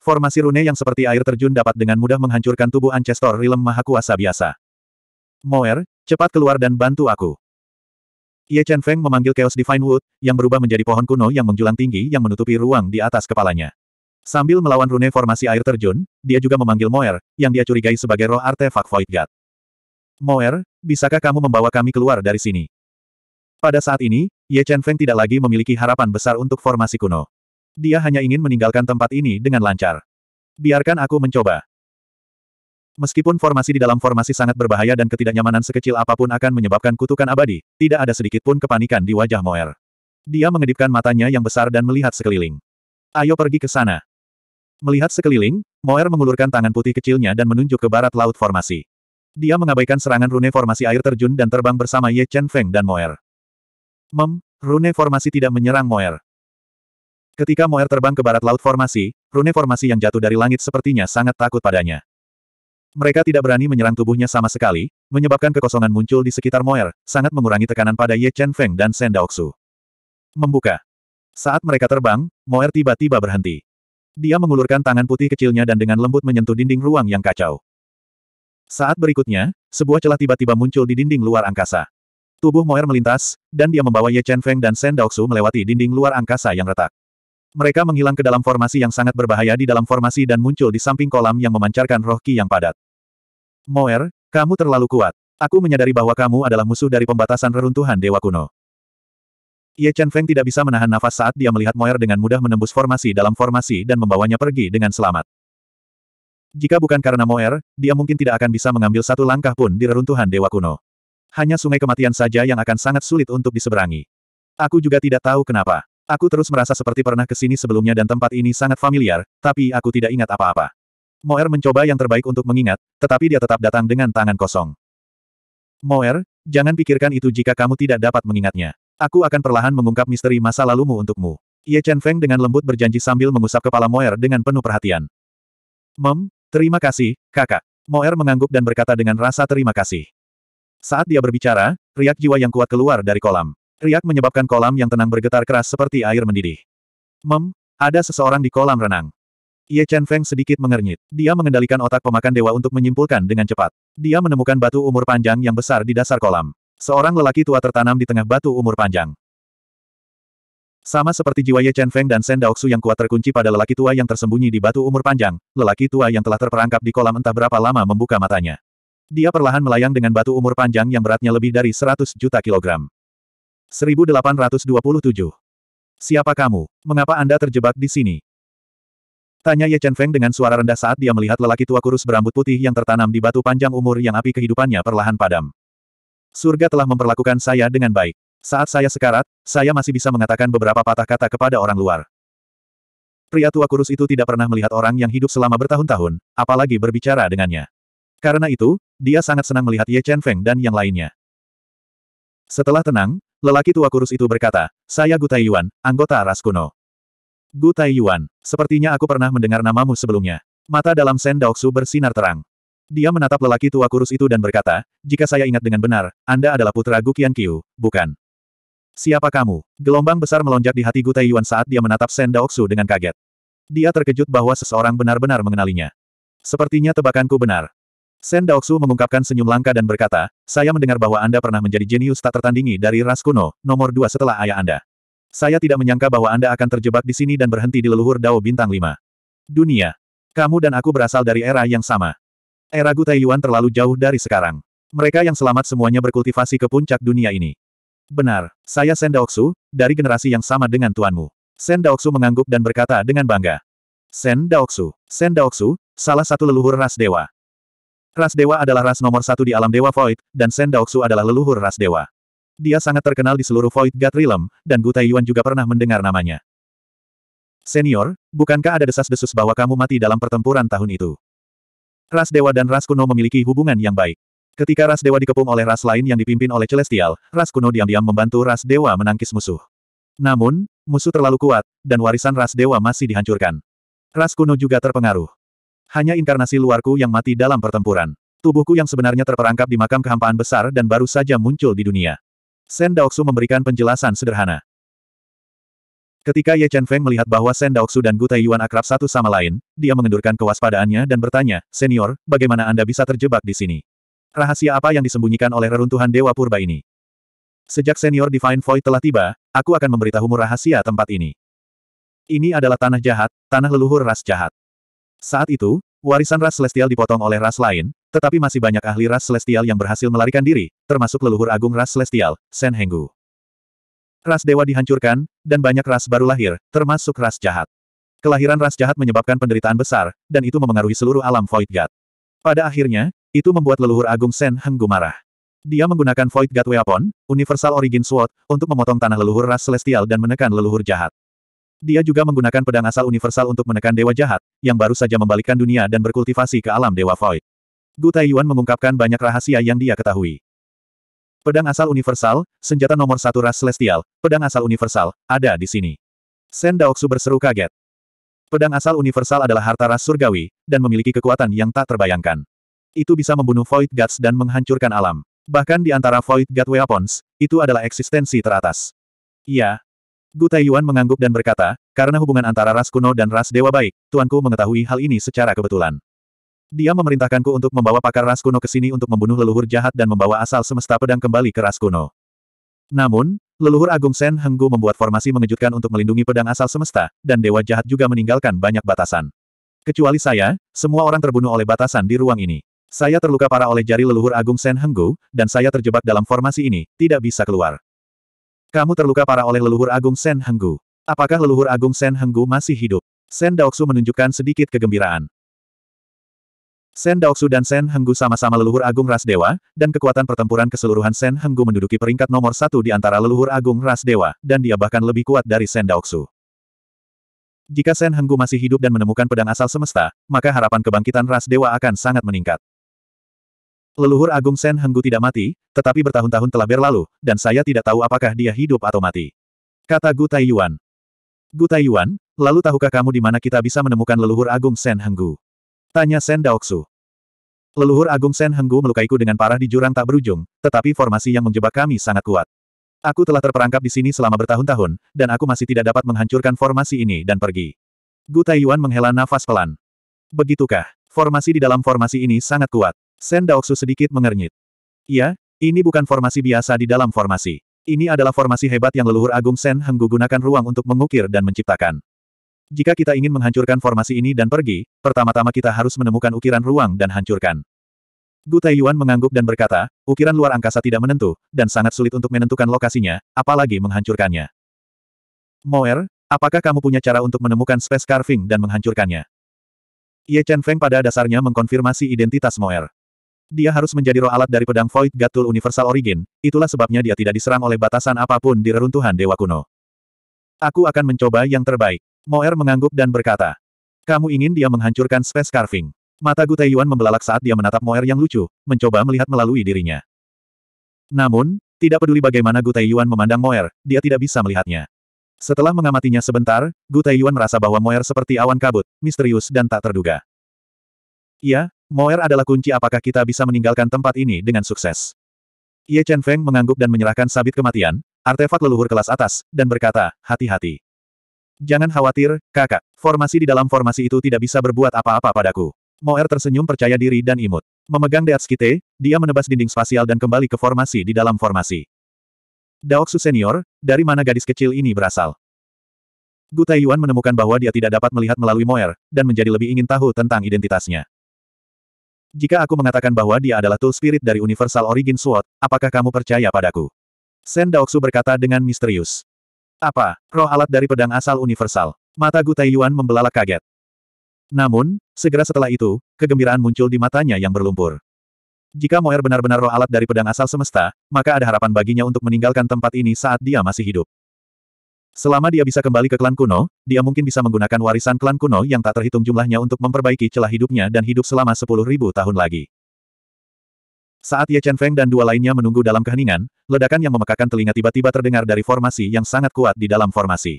A: Formasi rune yang seperti air terjun dapat dengan mudah menghancurkan tubuh Ancestor Rilem Maha Kuasa biasa. Moer, cepat keluar dan bantu aku. Ye Chen Feng memanggil Chaos Divine Wood, yang berubah menjadi pohon kuno yang menjulang tinggi yang menutupi ruang di atas kepalanya. Sambil melawan rune formasi air terjun, dia juga memanggil Moer, yang dia curigai sebagai roh artefak Void God. Moer, bisakah kamu membawa kami keluar dari sini? Pada saat ini, Ye Chen Feng tidak lagi memiliki harapan besar untuk formasi kuno. Dia hanya ingin meninggalkan tempat ini dengan lancar. Biarkan aku mencoba. Meskipun formasi di dalam formasi sangat berbahaya dan ketidaknyamanan sekecil apapun akan menyebabkan kutukan abadi, tidak ada sedikit pun kepanikan di wajah Moer. Dia mengedipkan matanya yang besar dan melihat sekeliling. Ayo pergi ke sana. Melihat sekeliling, Moer mengulurkan tangan putih kecilnya dan menunjuk ke barat laut formasi. Dia mengabaikan serangan rune formasi air terjun dan terbang bersama Ye Chen Feng dan Moer. Mem, rune formasi tidak menyerang Moer. Ketika Moer terbang ke barat laut formasi, rune formasi yang jatuh dari langit sepertinya sangat takut padanya. Mereka tidak berani menyerang tubuhnya sama sekali, menyebabkan kekosongan muncul di sekitar Moer, sangat mengurangi tekanan pada Ye Chen Feng dan Shen Daoksu. Membuka. Saat mereka terbang, Moer tiba-tiba berhenti. Dia mengulurkan tangan putih kecilnya dan dengan lembut menyentuh dinding ruang yang kacau. Saat berikutnya, sebuah celah tiba-tiba muncul di dinding luar angkasa. Tubuh Moer melintas, dan dia membawa Ye Chen Feng dan Shen Daoxu melewati dinding luar angkasa yang retak. Mereka menghilang ke dalam formasi yang sangat berbahaya di dalam formasi dan muncul di samping kolam yang memancarkan roh ki yang padat. Moer, kamu terlalu kuat. Aku menyadari bahwa kamu adalah musuh dari pembatasan reruntuhan Dewa Kuno. Ye Chen Feng tidak bisa menahan nafas saat dia melihat Moer dengan mudah menembus formasi dalam formasi dan membawanya pergi dengan selamat. Jika bukan karena Moer, dia mungkin tidak akan bisa mengambil satu langkah pun di reruntuhan Dewa Kuno. Hanya sungai kematian saja yang akan sangat sulit untuk diseberangi. Aku juga tidak tahu kenapa. Aku terus merasa seperti pernah ke sini sebelumnya dan tempat ini sangat familiar, tapi aku tidak ingat apa-apa. Moer mencoba yang terbaik untuk mengingat, tetapi dia tetap datang dengan tangan kosong. Moer, jangan pikirkan itu jika kamu tidak dapat mengingatnya. Aku akan perlahan mengungkap misteri masa lalumu untukmu. Ye Chen Feng dengan lembut berjanji sambil mengusap kepala Moer dengan penuh perhatian. Mem, Terima kasih, kakak. Moer mengangguk dan berkata dengan rasa terima kasih. Saat dia berbicara, riak jiwa yang kuat keluar dari kolam. Riak menyebabkan kolam yang tenang bergetar keras seperti air mendidih. Mem, ada seseorang di kolam renang. Ye Chen Feng sedikit mengernyit. Dia mengendalikan otak pemakan dewa untuk menyimpulkan dengan cepat. Dia menemukan batu umur panjang yang besar di dasar kolam. Seorang lelaki tua tertanam di tengah batu umur panjang. Sama seperti jiwa Ye Chen Feng dan Shen Daoksu yang kuat terkunci pada lelaki tua yang tersembunyi di batu umur panjang, lelaki tua yang telah terperangkap di kolam entah berapa lama membuka matanya. Dia perlahan melayang dengan batu umur panjang yang beratnya lebih dari 100 juta kilogram. 1827. Siapa kamu? Mengapa Anda terjebak di sini? Tanya Ye Chen Feng dengan suara rendah saat dia melihat lelaki tua kurus berambut putih yang tertanam di batu panjang umur yang api kehidupannya perlahan padam. Surga telah memperlakukan saya dengan baik. Saat saya sekarat, saya masih bisa mengatakan beberapa patah kata kepada orang luar. Pria tua kurus itu tidak pernah melihat orang yang hidup selama bertahun-tahun, apalagi berbicara dengannya. Karena itu, dia sangat senang melihat Ye Chen Feng dan yang lainnya. Setelah tenang, lelaki tua kurus itu berkata, Saya Gu Taiyuan, anggota ras kuno. Gu Taiyuan, sepertinya aku pernah mendengar namamu sebelumnya. Mata dalam Sen Daoksu bersinar terang. Dia menatap lelaki tua kurus itu dan berkata, Jika saya ingat dengan benar, Anda adalah putra Gu Qian Qiu, bukan? Siapa kamu? Gelombang besar melonjak di hati Gu Taiyuan saat dia menatap Sen Daoksu dengan kaget. Dia terkejut bahwa seseorang benar-benar mengenalinya. Sepertinya tebakanku benar. Sen Daoksu mengungkapkan senyum langka dan berkata, saya mendengar bahwa Anda pernah menjadi jenius tak tertandingi dari ras kuno, nomor dua setelah ayah Anda. Saya tidak menyangka bahwa Anda akan terjebak di sini dan berhenti di leluhur Dao Bintang 5. Dunia. Kamu dan aku berasal dari era yang sama. Era Gu Taiyuan terlalu jauh dari sekarang. Mereka yang selamat semuanya berkultivasi ke puncak dunia ini. Benar, saya Sen Daoksu, dari generasi yang sama dengan tuanmu. Sen Daoksu mengangguk dan berkata dengan bangga. Sen Daoksu, Sen Daoksu, salah satu leluhur ras dewa. Ras dewa adalah ras nomor satu di alam dewa Void, dan Sen Daoksu adalah leluhur ras dewa. Dia sangat terkenal di seluruh Void God Realm, dan Gu Taiyuan juga pernah mendengar namanya. Senior, bukankah ada desas-desus bahwa kamu mati dalam pertempuran tahun itu? Ras dewa dan ras kuno memiliki hubungan yang baik. Ketika ras dewa dikepung oleh ras lain yang dipimpin oleh Celestial, ras kuno diam-diam membantu ras dewa menangkis musuh. Namun, musuh terlalu kuat, dan warisan ras dewa masih dihancurkan. Ras kuno juga terpengaruh. Hanya inkarnasi luarku yang mati dalam pertempuran. Tubuhku yang sebenarnya terperangkap di makam kehampaan besar dan baru saja muncul di dunia. Sen Daoksu memberikan penjelasan sederhana. Ketika Ye Chen Feng melihat bahwa Sen Daoksu dan Gu Taiyuan akrab satu sama lain, dia mengendurkan kewaspadaannya dan bertanya, Senior, bagaimana Anda bisa terjebak di sini? Rahasia apa yang disembunyikan oleh reruntuhan Dewa Purba ini? Sejak senior Divine Void telah tiba, aku akan memberitahumu rahasia tempat ini. Ini adalah tanah jahat, tanah leluhur ras jahat. Saat itu, warisan ras celestial dipotong oleh ras lain, tetapi masih banyak ahli ras celestial yang berhasil melarikan diri, termasuk leluhur agung ras celestial, Sen Henggu. Ras dewa dihancurkan, dan banyak ras baru lahir, termasuk ras jahat. Kelahiran ras jahat menyebabkan penderitaan besar, dan itu memengaruhi seluruh alam Void God. Pada akhirnya, itu membuat leluhur agung Shen Heng marah. Dia menggunakan Void God Weapon, Universal Origin Sword, untuk memotong tanah leluhur ras Celestial dan menekan leluhur jahat. Dia juga menggunakan pedang asal universal untuk menekan dewa jahat, yang baru saja membalikkan dunia dan berkultivasi ke alam dewa Void. Gu Taiyuan mengungkapkan banyak rahasia yang dia ketahui. Pedang asal universal, senjata nomor satu ras Celestial, pedang asal universal, ada di sini. Shen Daoksu berseru kaget. Pedang asal universal adalah harta ras surgawi, dan memiliki kekuatan yang tak terbayangkan. Itu bisa membunuh Void Gods dan menghancurkan alam. Bahkan di antara Void God Weapons, itu adalah eksistensi teratas. Iya. Gu Taiyuan mengangguk dan berkata, karena hubungan antara ras kuno dan ras dewa baik, tuanku mengetahui hal ini secara kebetulan. Dia memerintahkanku untuk membawa pakar ras kuno ke sini untuk membunuh leluhur jahat dan membawa asal semesta pedang kembali ke ras kuno. Namun, leluhur agung Sen Henggu membuat formasi mengejutkan untuk melindungi pedang asal semesta, dan dewa jahat juga meninggalkan banyak batasan. Kecuali saya, semua orang terbunuh oleh batasan di ruang ini. Saya terluka parah oleh jari leluhur Agung Sen Henggu, dan saya terjebak dalam formasi ini, tidak bisa keluar. Kamu terluka parah oleh leluhur Agung Sen Henggu. Apakah leluhur Agung Sen Henggu masih hidup? Sen Daoksu menunjukkan sedikit kegembiraan. Sen Daoksu dan Sen Henggu sama-sama leluhur agung ras dewa, dan kekuatan pertempuran keseluruhan Sen Henggu menduduki peringkat nomor satu di antara leluhur agung ras dewa, dan dia bahkan lebih kuat dari Sen Daoksu. Jika Sen Henggu masih hidup dan menemukan pedang asal semesta, maka harapan kebangkitan ras dewa akan sangat meningkat. Leluhur Agung Sen Henggu tidak mati, tetapi bertahun-tahun telah berlalu, dan saya tidak tahu apakah dia hidup atau mati. Kata Gu Taiyuan. Gu Taiyuan, lalu tahukah kamu di mana kita bisa menemukan leluhur Agung Sen Henggu? Tanya Sen Daoksu. Leluhur Agung Sen Henggu melukaiku dengan parah di jurang tak berujung, tetapi formasi yang menjebak kami sangat kuat. Aku telah terperangkap di sini selama bertahun-tahun, dan aku masih tidak dapat menghancurkan formasi ini dan pergi. Gu Taiyuan menghela nafas pelan. Begitukah? Formasi di dalam formasi ini sangat kuat. Sen Daoksu sedikit mengernyit. Iya, ini bukan formasi biasa di dalam formasi. Ini adalah formasi hebat yang leluhur agung Sen Henggu gunakan ruang untuk mengukir dan menciptakan. Jika kita ingin menghancurkan formasi ini dan pergi, pertama-tama kita harus menemukan ukiran ruang dan hancurkan. Gu Taiyuan mengangguk dan berkata, ukiran luar angkasa tidak menentu, dan sangat sulit untuk menentukan lokasinya, apalagi menghancurkannya. Moer, apakah kamu punya cara untuk menemukan space carving dan menghancurkannya? Ye Chen Feng pada dasarnya mengkonfirmasi identitas Moer. Dia harus menjadi roh alat dari pedang Void Gatul Universal Origin, itulah sebabnya dia tidak diserang oleh batasan apapun di reruntuhan Dewa Kuno. Aku akan mencoba yang terbaik. Moer mengangguk dan berkata. Kamu ingin dia menghancurkan Space Carving. Mata Gute Yuan membelalak saat dia menatap Moer yang lucu, mencoba melihat melalui dirinya. Namun, tidak peduli bagaimana Gute Yuan memandang Moer, dia tidak bisa melihatnya. Setelah mengamatinya sebentar, Gute Yuan merasa bahwa Moer seperti awan kabut, misterius dan tak terduga. Ya. Moer adalah kunci apakah kita bisa meninggalkan tempat ini dengan sukses. Ye Chen Feng mengangguk dan menyerahkan sabit kematian, artefak leluhur kelas atas, dan berkata, hati-hati. Jangan khawatir, kakak, formasi di dalam formasi itu tidak bisa berbuat apa-apa padaku. Moer tersenyum percaya diri dan imut. Memegang Deats Kite, dia menebas dinding spasial dan kembali ke formasi di dalam formasi. Daoksu Senior, dari mana gadis kecil ini berasal? Gu Taiyuan menemukan bahwa dia tidak dapat melihat melalui Moer, dan menjadi lebih ingin tahu tentang identitasnya. Jika aku mengatakan bahwa dia adalah tool spirit dari Universal Origin Sword, apakah kamu percaya padaku? Sen Daoksu berkata dengan misterius. Apa? Roh alat dari pedang asal Universal. Mata Gu Taiyuan membelalak kaget. Namun, segera setelah itu, kegembiraan muncul di matanya yang berlumpur. Jika Moer benar-benar roh alat dari pedang asal semesta, maka ada harapan baginya untuk meninggalkan tempat ini saat dia masih hidup. Selama dia bisa kembali ke klan kuno, dia mungkin bisa menggunakan warisan klan kuno yang tak terhitung jumlahnya untuk memperbaiki celah hidupnya dan hidup selama sepuluh ribu tahun lagi. Saat Ye Chen Feng dan dua lainnya menunggu dalam keheningan, ledakan yang memekakan telinga tiba-tiba terdengar dari formasi yang sangat kuat di dalam formasi.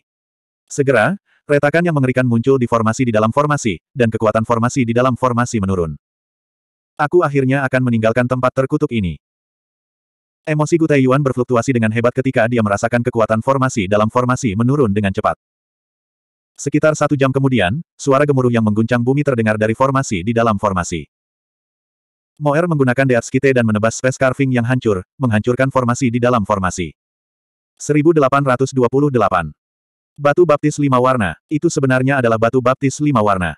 A: Segera, retakan yang mengerikan muncul di formasi di dalam formasi, dan kekuatan formasi di dalam formasi menurun. Aku akhirnya akan meninggalkan tempat terkutuk ini. Emosi Gu Taiyuan berfluktuasi dengan hebat ketika dia merasakan kekuatan formasi dalam formasi menurun dengan cepat. Sekitar satu jam kemudian, suara gemuruh yang mengguncang bumi terdengar dari formasi di dalam formasi. Moer menggunakan Deat Deatskite dan menebas space carving yang hancur, menghancurkan formasi di dalam formasi. 1828 Batu baptis lima warna, itu sebenarnya adalah batu baptis lima warna.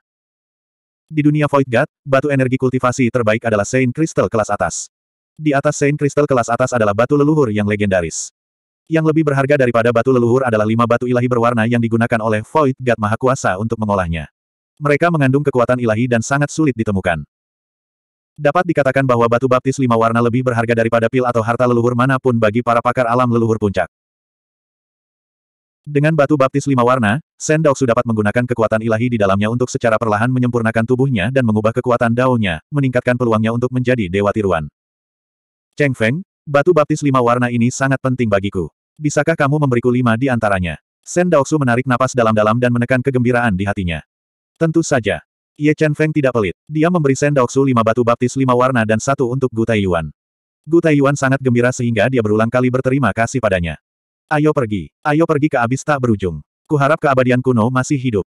A: Di dunia Void God, batu energi kultivasi terbaik adalah Saint Crystal kelas atas. Di atas Saint Crystal kelas atas adalah batu leluhur yang legendaris. Yang lebih berharga daripada batu leluhur adalah lima batu ilahi berwarna yang digunakan oleh Void God Maha Kuasa untuk mengolahnya. Mereka mengandung kekuatan ilahi dan sangat sulit ditemukan. Dapat dikatakan bahwa batu baptis lima warna lebih berharga daripada pil atau harta leluhur manapun bagi para pakar alam leluhur puncak. Dengan batu baptis lima warna, Sendok sudah dapat menggunakan kekuatan ilahi di dalamnya untuk secara perlahan menyempurnakan tubuhnya dan mengubah kekuatan daunnya, meningkatkan peluangnya untuk menjadi dewa tiruan. Cheng Feng, batu baptis lima warna ini sangat penting bagiku. Bisakah kamu memberiku lima di antaranya? Sen Daoksu menarik napas dalam-dalam dan menekan kegembiraan di hatinya. Tentu saja. Ye Chen Feng tidak pelit. Dia memberi Sen Daoksu lima batu baptis lima warna dan satu untuk Gu Taiyuan. Gu Taiyuan sangat gembira sehingga dia berulang kali berterima kasih padanya. Ayo pergi. Ayo pergi ke abis tak berujung. Kuharap keabadian kuno masih hidup.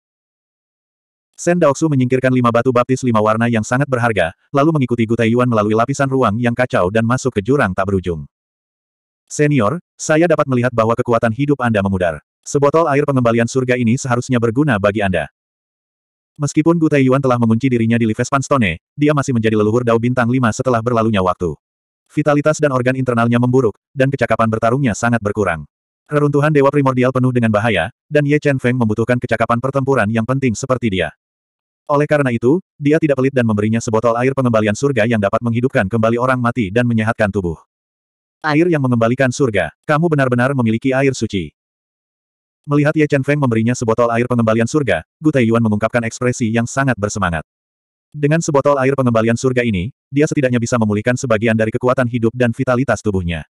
A: Sen Daoksu menyingkirkan lima batu baptis lima warna yang sangat berharga, lalu mengikuti Gutai Yuan melalui lapisan ruang yang kacau dan masuk ke jurang tak berujung. Senior, saya dapat melihat bahwa kekuatan hidup Anda memudar. Sebotol air pengembalian surga ini seharusnya berguna bagi Anda. Meskipun Gutai Yuan telah mengunci dirinya di Livespan Stone, dia masih menjadi leluhur Dao Bintang 5 setelah berlalunya waktu. Vitalitas dan organ internalnya memburuk, dan kecakapan bertarungnya sangat berkurang. Reruntuhan Dewa Primordial penuh dengan bahaya, dan Ye Chen Feng membutuhkan kecakapan pertempuran yang penting seperti dia. Oleh karena itu, dia tidak pelit dan memberinya sebotol air pengembalian surga yang dapat menghidupkan kembali orang mati dan menyehatkan tubuh. Air yang mengembalikan surga, kamu benar-benar memiliki air suci. Melihat Ye Chen Feng memberinya sebotol air pengembalian surga, Gu Taiyuan mengungkapkan ekspresi yang sangat bersemangat. Dengan sebotol air pengembalian surga ini, dia setidaknya bisa memulihkan sebagian dari kekuatan hidup dan vitalitas tubuhnya.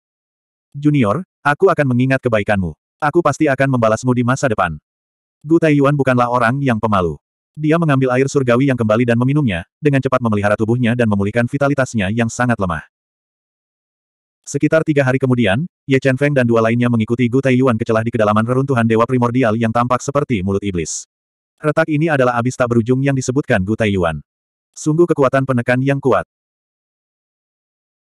A: Junior, aku akan mengingat kebaikanmu. Aku pasti akan membalasmu di masa depan. Gu Taiyuan bukanlah orang yang pemalu. Dia mengambil air surgawi yang kembali dan meminumnya, dengan cepat memelihara tubuhnya dan memulihkan vitalitasnya yang sangat lemah. Sekitar tiga hari kemudian, Ye Chen Feng dan dua lainnya mengikuti Gu Yuan ke celah di kedalaman reruntuhan Dewa Primordial yang tampak seperti mulut iblis. Retak ini adalah abis tak berujung yang disebutkan Gu Yuan. Sungguh kekuatan penekan yang kuat.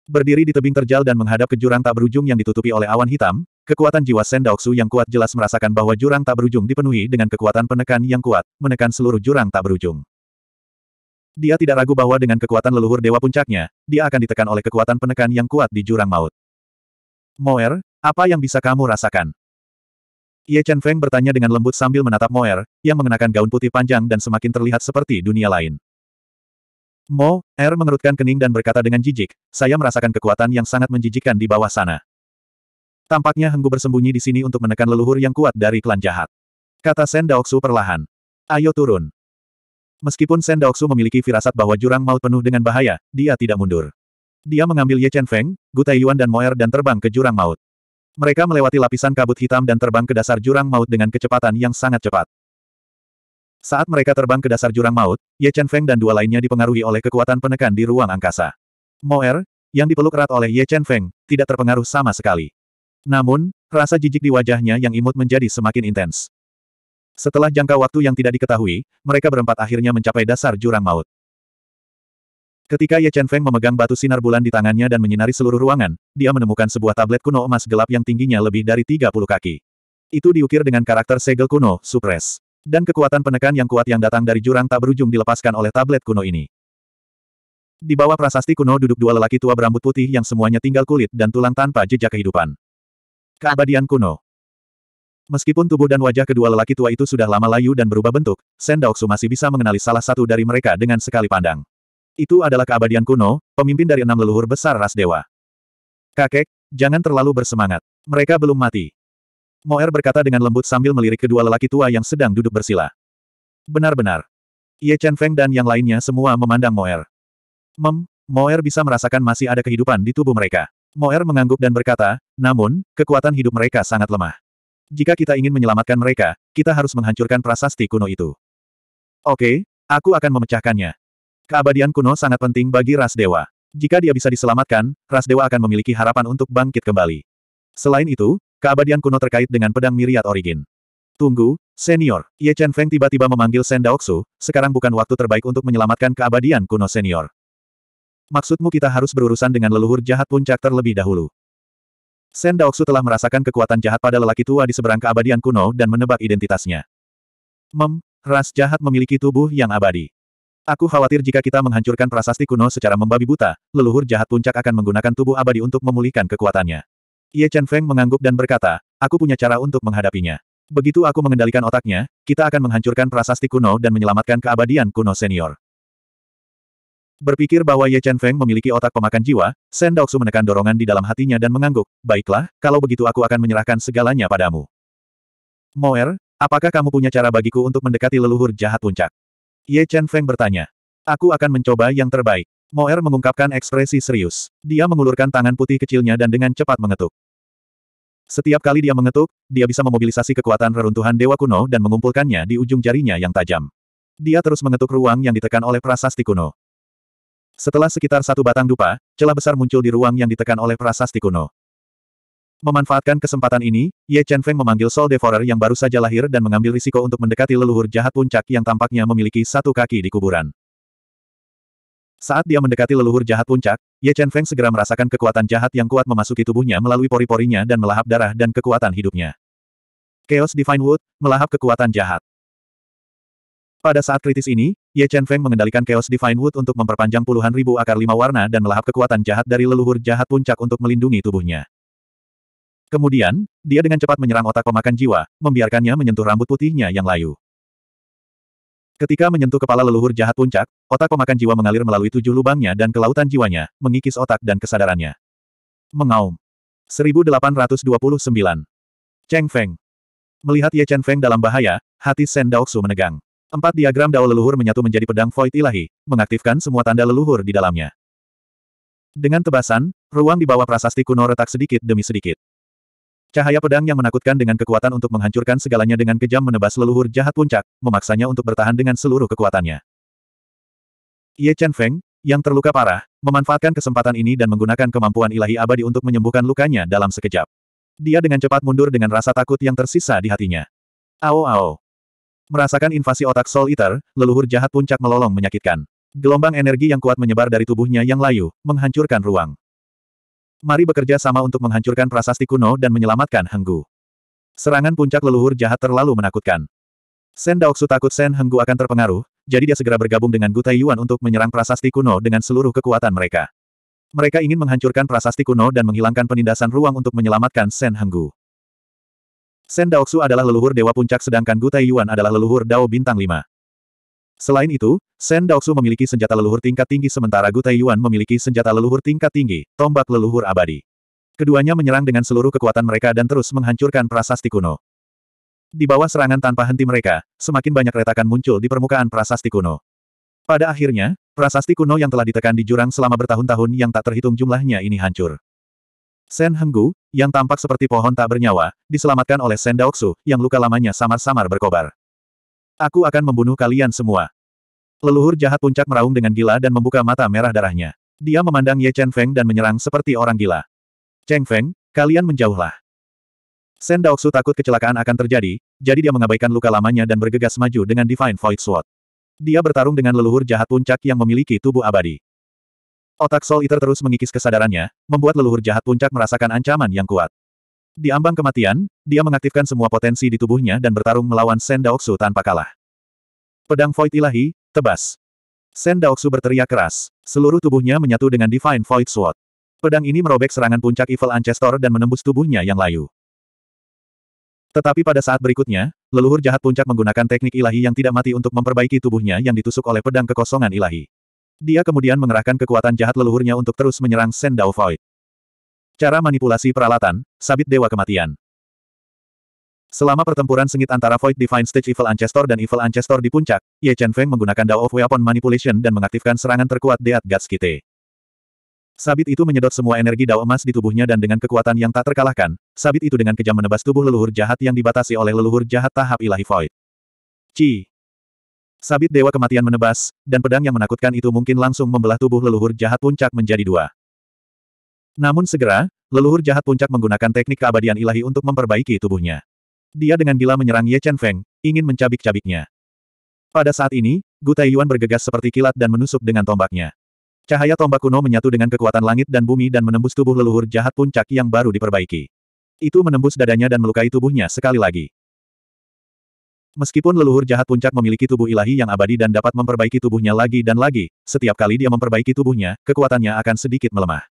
A: Berdiri di tebing terjal dan menghadap ke jurang tak berujung yang ditutupi oleh awan hitam, kekuatan jiwa Sen Daoksu yang kuat jelas merasakan bahwa jurang tak berujung dipenuhi dengan kekuatan penekan yang kuat, menekan seluruh jurang tak berujung. Dia tidak ragu bahwa dengan kekuatan leluhur dewa puncaknya, dia akan ditekan oleh kekuatan penekan yang kuat di jurang maut. Moer, apa yang bisa kamu rasakan? Ye Chen Feng bertanya dengan lembut sambil menatap Moer, yang mengenakan gaun putih panjang dan semakin terlihat seperti dunia lain. Mo, Er mengerutkan kening dan berkata dengan jijik, saya merasakan kekuatan yang sangat menjijikkan di bawah sana. Tampaknya Henggu bersembunyi di sini untuk menekan leluhur yang kuat dari klan jahat. Kata Sen Daoksu perlahan. Ayo turun. Meskipun Sen Daoksu memiliki firasat bahwa jurang maut penuh dengan bahaya, dia tidak mundur. Dia mengambil Ye Chen Feng, Gu Yuan dan Moer dan terbang ke jurang maut. Mereka melewati lapisan kabut hitam dan terbang ke dasar jurang maut dengan kecepatan yang sangat cepat. Saat mereka terbang ke dasar jurang maut, Ye Chen Feng dan dua lainnya dipengaruhi oleh kekuatan penekan di ruang angkasa. Moer, yang dipeluk erat oleh Ye Chen Feng, tidak terpengaruh sama sekali. Namun, rasa jijik di wajahnya yang imut menjadi semakin intens. Setelah jangka waktu yang tidak diketahui, mereka berempat akhirnya mencapai dasar jurang maut. Ketika Ye Chen Feng memegang batu sinar bulan di tangannya dan menyinari seluruh ruangan, dia menemukan sebuah tablet kuno emas gelap yang tingginya lebih dari 30 kaki. Itu diukir dengan karakter segel kuno, supres. Dan kekuatan penekan yang kuat yang datang dari jurang tak berujung dilepaskan oleh tablet kuno ini. Di bawah prasasti kuno duduk dua lelaki tua berambut putih yang semuanya tinggal kulit dan tulang tanpa jejak kehidupan. Keabadian kuno. Meskipun tubuh dan wajah kedua lelaki tua itu sudah lama layu dan berubah bentuk, Sendaoksu masih bisa mengenali salah satu dari mereka dengan sekali pandang. Itu adalah keabadian kuno, pemimpin dari enam leluhur besar ras dewa. Kakek, jangan terlalu bersemangat. Mereka belum mati. Moer berkata dengan lembut sambil melirik kedua lelaki tua yang sedang duduk bersila. Benar-benar. Ye Chen Feng dan yang lainnya semua memandang Moer. Mem, Moer bisa merasakan masih ada kehidupan di tubuh mereka. Moer mengangguk dan berkata, namun, kekuatan hidup mereka sangat lemah. Jika kita ingin menyelamatkan mereka, kita harus menghancurkan prasasti kuno itu. Oke, aku akan memecahkannya. Keabadian kuno sangat penting bagi ras dewa. Jika dia bisa diselamatkan, ras dewa akan memiliki harapan untuk bangkit kembali. Selain itu, Keabadian kuno terkait dengan pedang miriat origin. Tunggu, senior. Ye Chen Feng tiba-tiba memanggil Shen Daoksu, sekarang bukan waktu terbaik untuk menyelamatkan keabadian kuno senior. Maksudmu kita harus berurusan dengan leluhur jahat puncak terlebih dahulu. Shen Daoksu telah merasakan kekuatan jahat pada lelaki tua di seberang keabadian kuno dan menebak identitasnya. Mem, ras jahat memiliki tubuh yang abadi. Aku khawatir jika kita menghancurkan prasasti kuno secara membabi buta, leluhur jahat puncak akan menggunakan tubuh abadi untuk memulihkan kekuatannya. Ye Chen Feng mengangguk dan berkata, aku punya cara untuk menghadapinya. Begitu aku mengendalikan otaknya, kita akan menghancurkan prasasti kuno dan menyelamatkan keabadian kuno senior. Berpikir bahwa Ye Chen Feng memiliki otak pemakan jiwa, Shen Daoxu menekan dorongan di dalam hatinya dan mengangguk, baiklah, kalau begitu aku akan menyerahkan segalanya padamu. Moer, apakah kamu punya cara bagiku untuk mendekati leluhur jahat puncak? Ye Chen Feng bertanya. Aku akan mencoba yang terbaik. Moer mengungkapkan ekspresi serius. Dia mengulurkan tangan putih kecilnya dan dengan cepat mengetuk. Setiap kali dia mengetuk, dia bisa memobilisasi kekuatan reruntuhan dewa kuno dan mengumpulkannya di ujung jarinya yang tajam. Dia terus mengetuk ruang yang ditekan oleh prasasti kuno. Setelah sekitar satu batang dupa, celah besar muncul di ruang yang ditekan oleh prasasti kuno. Memanfaatkan kesempatan ini, Ye Chen Feng memanggil Soul Devourer yang baru saja lahir dan mengambil risiko untuk mendekati leluhur jahat puncak yang tampaknya memiliki satu kaki di kuburan. Saat dia mendekati leluhur jahat puncak, Ye Chen Feng segera merasakan kekuatan jahat yang kuat memasuki tubuhnya melalui pori-porinya dan melahap darah dan kekuatan hidupnya. Chaos Divine Wood, melahap kekuatan jahat. Pada saat kritis ini, Ye Chen Feng mengendalikan Chaos Divine Wood untuk memperpanjang puluhan ribu akar lima warna dan melahap kekuatan jahat dari leluhur jahat puncak untuk melindungi tubuhnya. Kemudian, dia dengan cepat menyerang otak pemakan jiwa, membiarkannya menyentuh rambut putihnya yang layu. Ketika menyentuh kepala leluhur jahat puncak, otak pemakan jiwa mengalir melalui tujuh lubangnya dan kelautan jiwanya, mengikis otak dan kesadarannya. Mengaum. 1829. Cheng Feng. Melihat Ye Chen Feng dalam bahaya, hati Shen Daoksu menegang. Empat diagram dao leluhur menyatu menjadi pedang void ilahi, mengaktifkan semua tanda leluhur di dalamnya. Dengan tebasan, ruang di bawah prasasti kuno retak sedikit demi sedikit. Cahaya pedang yang menakutkan dengan kekuatan untuk menghancurkan segalanya dengan kejam menebas leluhur jahat puncak, memaksanya untuk bertahan dengan seluruh kekuatannya. Ye Chen Feng, yang terluka parah, memanfaatkan kesempatan ini dan menggunakan kemampuan ilahi abadi untuk menyembuhkan lukanya dalam sekejap. Dia dengan cepat mundur dengan rasa takut yang tersisa di hatinya. Ao ao. Merasakan invasi otak Soul Eater, leluhur jahat puncak melolong menyakitkan. Gelombang energi yang kuat menyebar dari tubuhnya yang layu, menghancurkan ruang. Mari bekerja sama untuk menghancurkan prasasti kuno dan menyelamatkan Henggu. Serangan puncak leluhur jahat terlalu menakutkan. Sen Daoksu takut Sen Henggu akan terpengaruh, jadi dia segera bergabung dengan Gu Yuan untuk menyerang prasasti kuno dengan seluruh kekuatan mereka. Mereka ingin menghancurkan prasasti kuno dan menghilangkan penindasan ruang untuk menyelamatkan Sen Henggu. Sen Daoksu adalah leluhur Dewa Puncak sedangkan Gu Yuan adalah leluhur Dao Bintang 5. Selain itu, Shen Daoxu memiliki senjata leluhur tingkat tinggi sementara Gu Taiyuan memiliki senjata leluhur tingkat tinggi, tombak leluhur abadi. Keduanya menyerang dengan seluruh kekuatan mereka dan terus menghancurkan prasasti kuno. Di bawah serangan tanpa henti mereka, semakin banyak retakan muncul di permukaan prasasti kuno. Pada akhirnya, prasasti kuno yang telah ditekan di jurang selama bertahun-tahun yang tak terhitung jumlahnya ini hancur. Shen Henggu, yang tampak seperti pohon tak bernyawa, diselamatkan oleh Shen Daoxu, yang luka lamanya samar-samar berkobar. Aku akan membunuh kalian semua. Leluhur jahat puncak meraung dengan gila dan membuka mata merah darahnya. Dia memandang Ye Chen Feng dan menyerang seperti orang gila. Cheng Feng, kalian menjauhlah. Shen Daoksu takut kecelakaan akan terjadi, jadi dia mengabaikan luka lamanya dan bergegas maju dengan Divine Void Sword. Dia bertarung dengan leluhur jahat puncak yang memiliki tubuh abadi. Otak Soul Eater terus mengikis kesadarannya, membuat leluhur jahat puncak merasakan ancaman yang kuat. Di ambang kematian, dia mengaktifkan semua potensi di tubuhnya dan bertarung melawan Shen Daoksu tanpa kalah. Pedang Void Ilahi, tebas. Shen Daoksu berteriak keras. Seluruh tubuhnya menyatu dengan Divine Void Sword. Pedang ini merobek serangan puncak Evil Ancestor dan menembus tubuhnya yang layu. Tetapi pada saat berikutnya, leluhur jahat puncak menggunakan teknik ilahi yang tidak mati untuk memperbaiki tubuhnya yang ditusuk oleh pedang kekosongan ilahi. Dia kemudian mengerahkan kekuatan jahat leluhurnya untuk terus menyerang Sendao Void. Cara manipulasi peralatan, sabit Dewa Kematian. Selama pertempuran sengit antara Void Divine Stage Evil Ancestor dan Evil Ancestor di puncak, Ye Chen Feng menggunakan Dao of Weapon Manipulation dan mengaktifkan serangan terkuat Deat Guts Kite. Sabit itu menyedot semua energi Dao emas di tubuhnya dan dengan kekuatan yang tak terkalahkan, sabit itu dengan kejam menebas tubuh leluhur jahat yang dibatasi oleh leluhur jahat tahap ilahi Void. Chi. Sabit Dewa Kematian menebas, dan pedang yang menakutkan itu mungkin langsung membelah tubuh leluhur jahat puncak menjadi dua. Namun segera, leluhur jahat puncak menggunakan teknik keabadian ilahi untuk memperbaiki tubuhnya. Dia dengan gila menyerang Ye Chen Feng, ingin mencabik-cabiknya. Pada saat ini, Gu Tai Yuan bergegas seperti kilat dan menusuk dengan tombaknya. Cahaya tombak kuno menyatu dengan kekuatan langit dan bumi dan menembus tubuh leluhur jahat puncak yang baru diperbaiki. Itu menembus dadanya dan melukai tubuhnya sekali lagi. Meskipun leluhur jahat puncak memiliki tubuh ilahi yang abadi dan dapat memperbaiki tubuhnya lagi dan lagi, setiap kali dia memperbaiki tubuhnya, kekuatannya akan sedikit melemah.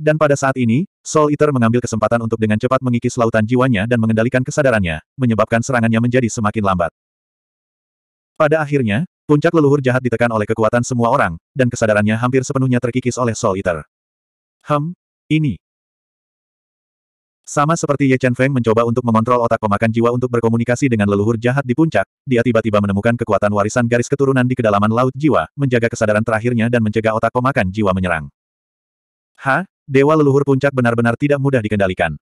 A: Dan pada saat ini, Soul Eater mengambil kesempatan untuk dengan cepat mengikis lautan jiwanya dan mengendalikan kesadarannya, menyebabkan serangannya menjadi semakin lambat. Pada akhirnya, puncak leluhur jahat ditekan oleh kekuatan semua orang, dan kesadarannya hampir sepenuhnya terkikis oleh Soul Eater. Hem, ini. Sama seperti Ye Chen Feng mencoba untuk mengontrol otak pemakan jiwa untuk berkomunikasi dengan leluhur jahat di puncak, dia tiba-tiba menemukan kekuatan warisan garis keturunan di kedalaman laut jiwa, menjaga kesadaran terakhirnya dan mencegah otak pemakan jiwa menyerang. Ha, Dewa leluhur puncak benar-benar tidak mudah dikendalikan.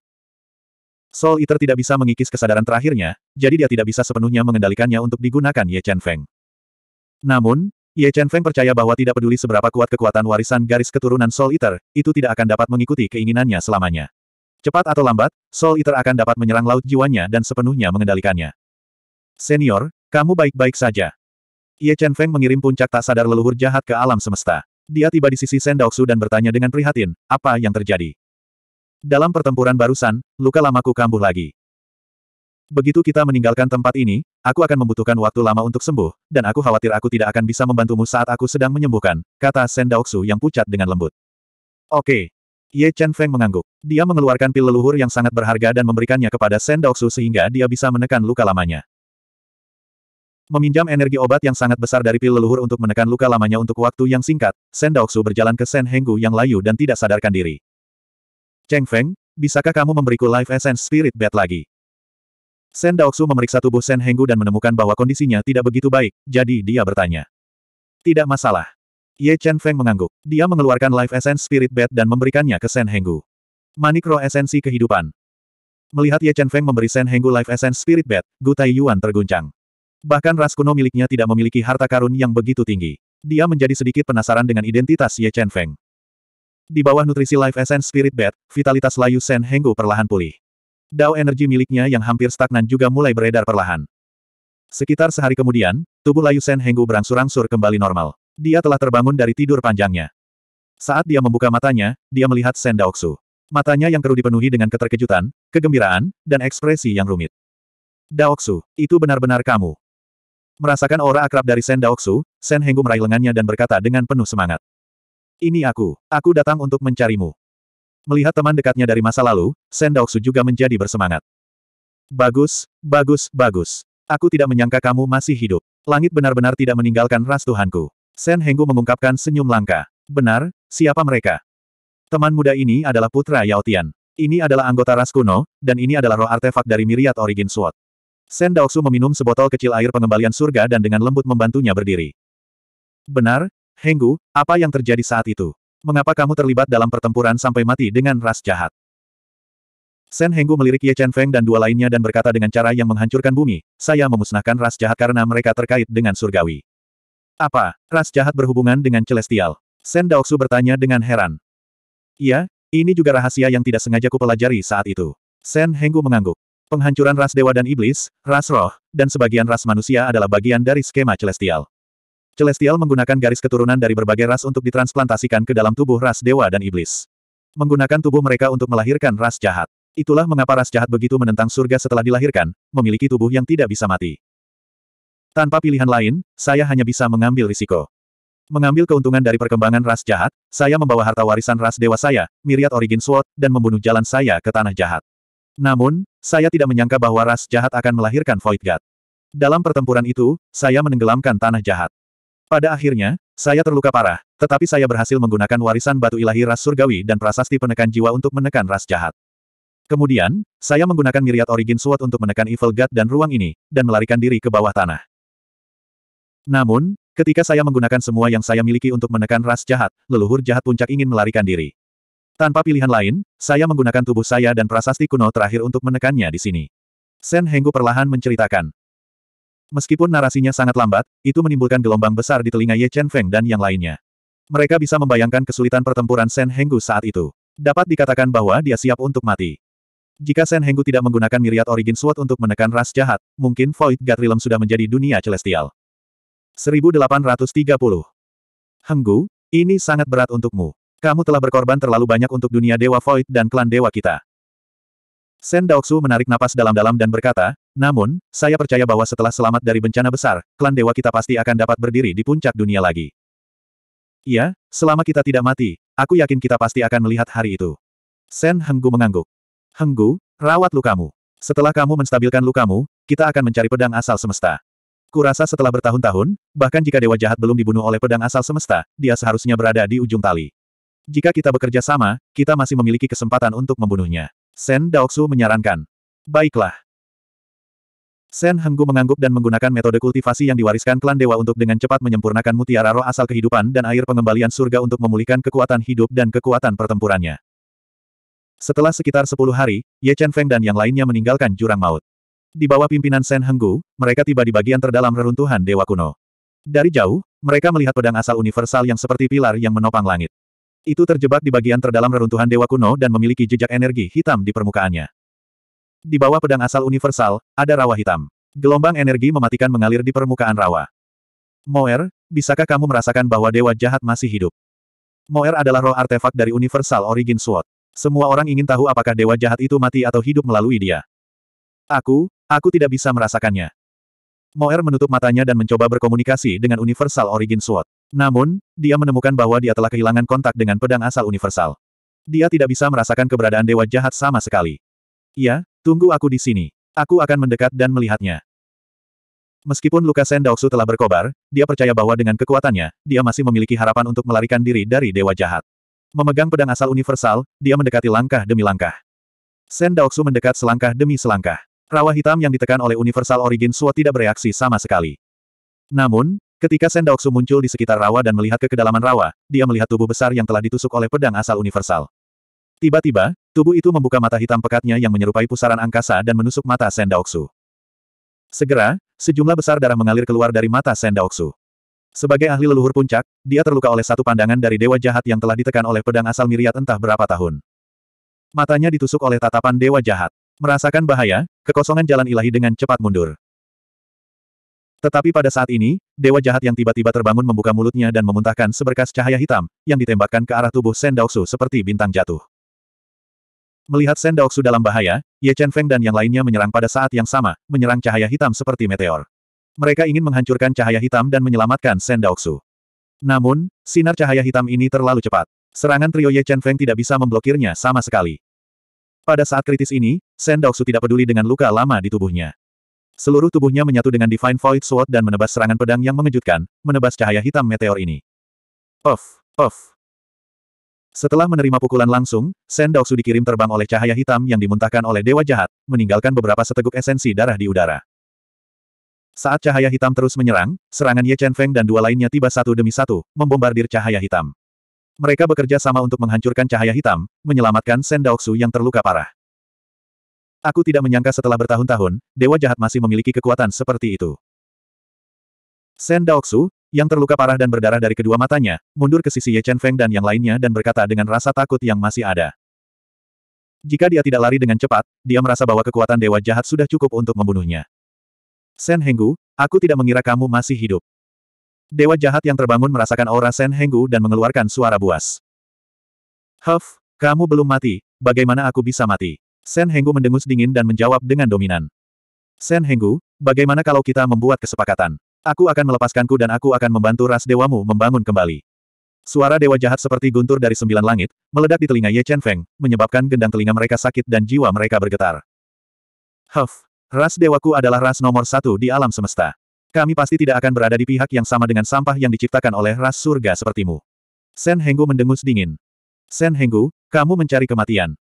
A: Soul Eater tidak bisa mengikis kesadaran terakhirnya, jadi dia tidak bisa sepenuhnya mengendalikannya untuk digunakan Ye Chen Feng. Namun, Ye Chen Feng percaya bahwa tidak peduli seberapa kuat kekuatan warisan garis keturunan Soul Eater, itu tidak akan dapat mengikuti keinginannya selamanya. Cepat atau lambat, Soul Eater akan dapat menyerang laut jiwanya dan sepenuhnya mengendalikannya. Senior, kamu baik-baik saja. Ye Chen Feng mengirim puncak tak sadar leluhur jahat ke alam semesta. Dia tiba di sisi Sen dan bertanya dengan prihatin, apa yang terjadi? Dalam pertempuran barusan, luka lamaku kambuh lagi. Begitu kita meninggalkan tempat ini, aku akan membutuhkan waktu lama untuk sembuh, dan aku khawatir aku tidak akan bisa membantumu saat aku sedang menyembuhkan, kata Sen yang pucat dengan lembut. Oke. Ye Chen Feng mengangguk. Dia mengeluarkan pil leluhur yang sangat berharga dan memberikannya kepada Sen Daoksu sehingga dia bisa menekan luka lamanya. Meminjam energi obat yang sangat besar dari pil leluhur untuk menekan luka lamanya untuk waktu yang singkat, Sen Daoksu berjalan ke Sen Henggu yang layu dan tidak sadarkan diri. Cheng Feng, bisakah kamu memberiku Life Essence Spirit bed lagi? Sen Daoksu memeriksa tubuh Sen Henggu dan menemukan bahwa kondisinya tidak begitu baik, jadi dia bertanya. Tidak masalah. Ye Chen Feng mengangguk. Dia mengeluarkan Life Essence Spirit bed dan memberikannya ke Sen Henggu. Manikro esensi kehidupan. Melihat Ye Chen Feng memberi Sen Henggu Life Essence Spirit bed, Gu Tai Yuan terguncang. Bahkan ras kuno miliknya tidak memiliki harta karun yang begitu tinggi. Dia menjadi sedikit penasaran dengan identitas Ye Chen Feng. Di bawah nutrisi Life Essence Spirit Bed, vitalitas Layu Sen Henggu perlahan pulih. Dao energi miliknya yang hampir stagnan juga mulai beredar perlahan. Sekitar sehari kemudian, tubuh Layu Sen Henggu berangsur-angsur kembali normal. Dia telah terbangun dari tidur panjangnya. Saat dia membuka matanya, dia melihat Sen Daoksu. Matanya yang keruh dipenuhi dengan keterkejutan, kegembiraan, dan ekspresi yang rumit. Daoksu, itu benar-benar kamu. Merasakan aura akrab dari Sen Daoksu, Sen Henggu meraih lengannya dan berkata dengan penuh semangat. Ini aku, aku datang untuk mencarimu. Melihat teman dekatnya dari masa lalu, Sen Daoksu juga menjadi bersemangat. Bagus, bagus, bagus. Aku tidak menyangka kamu masih hidup. Langit benar-benar tidak meninggalkan ras Tuhanku. Sen Henggu mengungkapkan senyum langka. Benar, siapa mereka? Teman muda ini adalah putra Yao Tian. Ini adalah anggota ras kuno, dan ini adalah roh artefak dari Miriat Origin Sword. Sen Daoksu meminum sebotol kecil air pengembalian surga dan dengan lembut membantunya berdiri. Benar, Henggu, apa yang terjadi saat itu? Mengapa kamu terlibat dalam pertempuran sampai mati dengan ras jahat? Sen Henggu melirik Ye Chen Feng dan dua lainnya dan berkata dengan cara yang menghancurkan bumi, saya memusnahkan ras jahat karena mereka terkait dengan surgawi. Apa, ras jahat berhubungan dengan celestial? Sen Daoksu bertanya dengan heran. Iya, ini juga rahasia yang tidak sengaja pelajari saat itu. Sen Henggu mengangguk. Penghancuran ras dewa dan iblis, ras roh, dan sebagian ras manusia adalah bagian dari skema celestial. Celestial menggunakan garis keturunan dari berbagai ras untuk ditransplantasikan ke dalam tubuh ras dewa dan iblis. Menggunakan tubuh mereka untuk melahirkan ras jahat. Itulah mengapa ras jahat begitu menentang surga setelah dilahirkan, memiliki tubuh yang tidak bisa mati. Tanpa pilihan lain, saya hanya bisa mengambil risiko. Mengambil keuntungan dari perkembangan ras jahat, saya membawa harta warisan ras dewa saya, Myriad Origin Sword, dan membunuh jalan saya ke tanah jahat. Namun, saya tidak menyangka bahwa ras jahat akan melahirkan Void God. Dalam pertempuran itu, saya menenggelamkan tanah jahat. Pada akhirnya, saya terluka parah, tetapi saya berhasil menggunakan warisan batu ilahi ras surgawi dan prasasti penekan jiwa untuk menekan ras jahat. Kemudian, saya menggunakan miriat origin sword untuk menekan evil god dan ruang ini, dan melarikan diri ke bawah tanah. Namun, ketika saya menggunakan semua yang saya miliki untuk menekan ras jahat, leluhur jahat puncak ingin melarikan diri. Tanpa pilihan lain, saya menggunakan tubuh saya dan prasasti kuno terakhir untuk menekannya di sini. Sen Henggu perlahan menceritakan. Meskipun narasinya sangat lambat, itu menimbulkan gelombang besar di telinga Ye Chen Feng dan yang lainnya. Mereka bisa membayangkan kesulitan pertempuran Sen Henggu saat itu. Dapat dikatakan bahwa dia siap untuk mati. Jika Sen Henggu tidak menggunakan miriat Origin Sword untuk menekan ras jahat, mungkin Void God Realm sudah menjadi dunia celestial. 1830 Henggu, ini sangat berat untukmu. Kamu telah berkorban terlalu banyak untuk dunia Dewa Void dan klan Dewa kita. Sen Daoksu menarik napas dalam-dalam dan berkata, namun, saya percaya bahwa setelah selamat dari bencana besar, klan Dewa kita pasti akan dapat berdiri di puncak dunia lagi. Iya, selama kita tidak mati, aku yakin kita pasti akan melihat hari itu. Sen Henggu mengangguk. Henggu, rawat lukamu. Setelah kamu menstabilkan lukamu, kita akan mencari pedang asal semesta. Kurasa setelah bertahun-tahun, bahkan jika dewa jahat belum dibunuh oleh pedang asal semesta, dia seharusnya berada di ujung tali. Jika kita bekerja sama, kita masih memiliki kesempatan untuk membunuhnya. Sen Daoksu menyarankan. Baiklah. Sen Henggu mengangguk dan menggunakan metode kultivasi yang diwariskan klan dewa untuk dengan cepat menyempurnakan mutiara roh asal kehidupan dan air pengembalian surga untuk memulihkan kekuatan hidup dan kekuatan pertempurannya. Setelah sekitar 10 hari, Ye Chen Feng dan yang lainnya meninggalkan jurang maut. Di bawah pimpinan Sen Henggu, mereka tiba di bagian terdalam reruntuhan dewa kuno. Dari jauh, mereka melihat pedang asal universal yang seperti pilar yang menopang langit itu terjebak di bagian terdalam reruntuhan dewa kuno dan memiliki jejak energi hitam di permukaannya. Di bawah pedang asal universal, ada rawa hitam. Gelombang energi mematikan mengalir di permukaan rawa. Moer, bisakah kamu merasakan bahwa dewa jahat masih hidup? Moer adalah roh artefak dari Universal Origin Sword. Semua orang ingin tahu apakah dewa jahat itu mati atau hidup melalui dia. Aku, aku tidak bisa merasakannya. Moer menutup matanya dan mencoba berkomunikasi dengan Universal Origin Sword. Namun, dia menemukan bahwa dia telah kehilangan kontak dengan pedang asal universal. Dia tidak bisa merasakan keberadaan dewa jahat sama sekali. Ya, tunggu aku di sini. Aku akan mendekat dan melihatnya. Meskipun luka Sendaoksu telah berkobar, dia percaya bahwa dengan kekuatannya, dia masih memiliki harapan untuk melarikan diri dari dewa jahat. Memegang pedang asal universal, dia mendekati langkah demi langkah. Sendaoksu mendekat selangkah demi selangkah. Rawa hitam yang ditekan oleh Universal Origin Sword tidak bereaksi sama sekali. Namun, Ketika Sendaoksu muncul di sekitar rawa dan melihat ke kedalaman rawa, dia melihat tubuh besar yang telah ditusuk oleh pedang asal universal. Tiba-tiba, tubuh itu membuka mata hitam pekatnya yang menyerupai pusaran angkasa dan menusuk mata Sendaoksu. Segera, sejumlah besar darah mengalir keluar dari mata Sendaoksu. Sebagai ahli leluhur puncak, dia terluka oleh satu pandangan dari dewa jahat yang telah ditekan oleh pedang asal miriat entah berapa tahun. Matanya ditusuk oleh tatapan dewa jahat. Merasakan bahaya, kekosongan jalan ilahi dengan cepat mundur. Tetapi pada saat ini, dewa jahat yang tiba-tiba terbangun membuka mulutnya dan memuntahkan seberkas cahaya hitam, yang ditembakkan ke arah tubuh Shen Daoksu seperti bintang jatuh. Melihat Shen Daoksu dalam bahaya, Ye Chen Feng dan yang lainnya menyerang pada saat yang sama, menyerang cahaya hitam seperti meteor. Mereka ingin menghancurkan cahaya hitam dan menyelamatkan Shen Daoksu. Namun, sinar cahaya hitam ini terlalu cepat. Serangan trio Ye Chen Feng tidak bisa memblokirnya sama sekali. Pada saat kritis ini, Shen Daoksu tidak peduli dengan luka lama di tubuhnya. Seluruh tubuhnya menyatu dengan Divine Void Sword dan menebas serangan pedang yang mengejutkan, menebas cahaya hitam meteor ini. Off, off. Setelah menerima pukulan langsung, Shen Daoxu dikirim terbang oleh cahaya hitam yang dimuntahkan oleh Dewa Jahat, meninggalkan beberapa seteguk esensi darah di udara. Saat cahaya hitam terus menyerang, serangan Ye Chen Feng dan dua lainnya tiba satu demi satu, membombardir cahaya hitam. Mereka bekerja sama untuk menghancurkan cahaya hitam, menyelamatkan Shen Daoxu yang terluka parah. Aku tidak menyangka setelah bertahun-tahun, Dewa Jahat masih memiliki kekuatan seperti itu. Shen Daoksu, yang terluka parah dan berdarah dari kedua matanya, mundur ke sisi Ye Chen Feng dan yang lainnya dan berkata dengan rasa takut yang masih ada. Jika dia tidak lari dengan cepat, dia merasa bahwa kekuatan Dewa Jahat sudah cukup untuk membunuhnya. Shen Henggu, aku tidak mengira kamu masih hidup. Dewa Jahat yang terbangun merasakan aura Shen Henggu dan mengeluarkan suara buas. Huff, kamu belum mati, bagaimana aku bisa mati? Sen Henggu mendengus dingin dan menjawab dengan dominan. Sen Henggu, bagaimana kalau kita membuat kesepakatan? Aku akan melepaskanku dan aku akan membantu ras dewamu membangun kembali. Suara dewa jahat seperti guntur dari sembilan langit, meledak di telinga Ye Chen Feng, menyebabkan gendang telinga mereka sakit dan jiwa mereka bergetar. Huff, ras dewaku adalah ras nomor satu di alam semesta. Kami pasti tidak akan berada di pihak yang sama dengan sampah yang diciptakan oleh ras surga sepertimu. Sen Henggu mendengus dingin. Sen Henggu, kamu mencari kematian.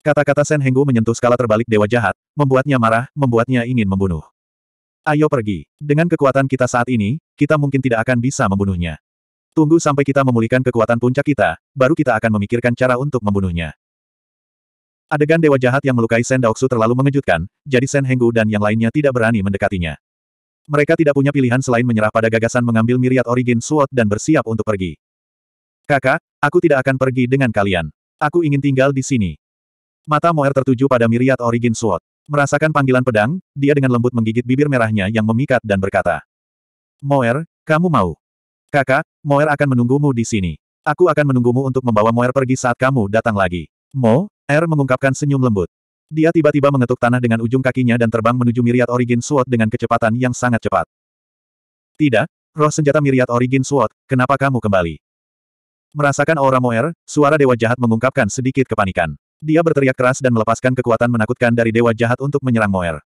A: Kata-kata Sen Henggu menyentuh skala terbalik dewa jahat, membuatnya marah, membuatnya ingin membunuh. Ayo pergi. Dengan kekuatan kita saat ini, kita mungkin tidak akan bisa membunuhnya. Tunggu sampai kita memulihkan kekuatan puncak kita, baru kita akan memikirkan cara untuk membunuhnya. Adegan dewa jahat yang melukai Sen Daoksu terlalu mengejutkan, jadi Sen Henggu dan yang lainnya tidak berani mendekatinya. Mereka tidak punya pilihan selain menyerah pada gagasan mengambil miriat origin SWOT dan bersiap untuk pergi. Kakak, aku tidak akan pergi dengan kalian. Aku ingin tinggal di sini. Mata Moer tertuju pada miriat origin sword. Merasakan panggilan pedang, dia dengan lembut menggigit bibir merahnya yang memikat dan berkata. Moer, kamu mau? Kakak, Moer akan menunggumu di sini. Aku akan menunggumu untuk membawa Moer pergi saat kamu datang lagi. Mo, Er mengungkapkan senyum lembut. Dia tiba-tiba mengetuk tanah dengan ujung kakinya dan terbang menuju miriat origin sword dengan kecepatan yang sangat cepat. Tidak, roh senjata miriat origin sword, kenapa kamu kembali? Merasakan aura Moer, suara dewa jahat mengungkapkan sedikit kepanikan. Dia berteriak keras dan melepaskan kekuatan menakutkan dari dewa jahat untuk menyerang Moer.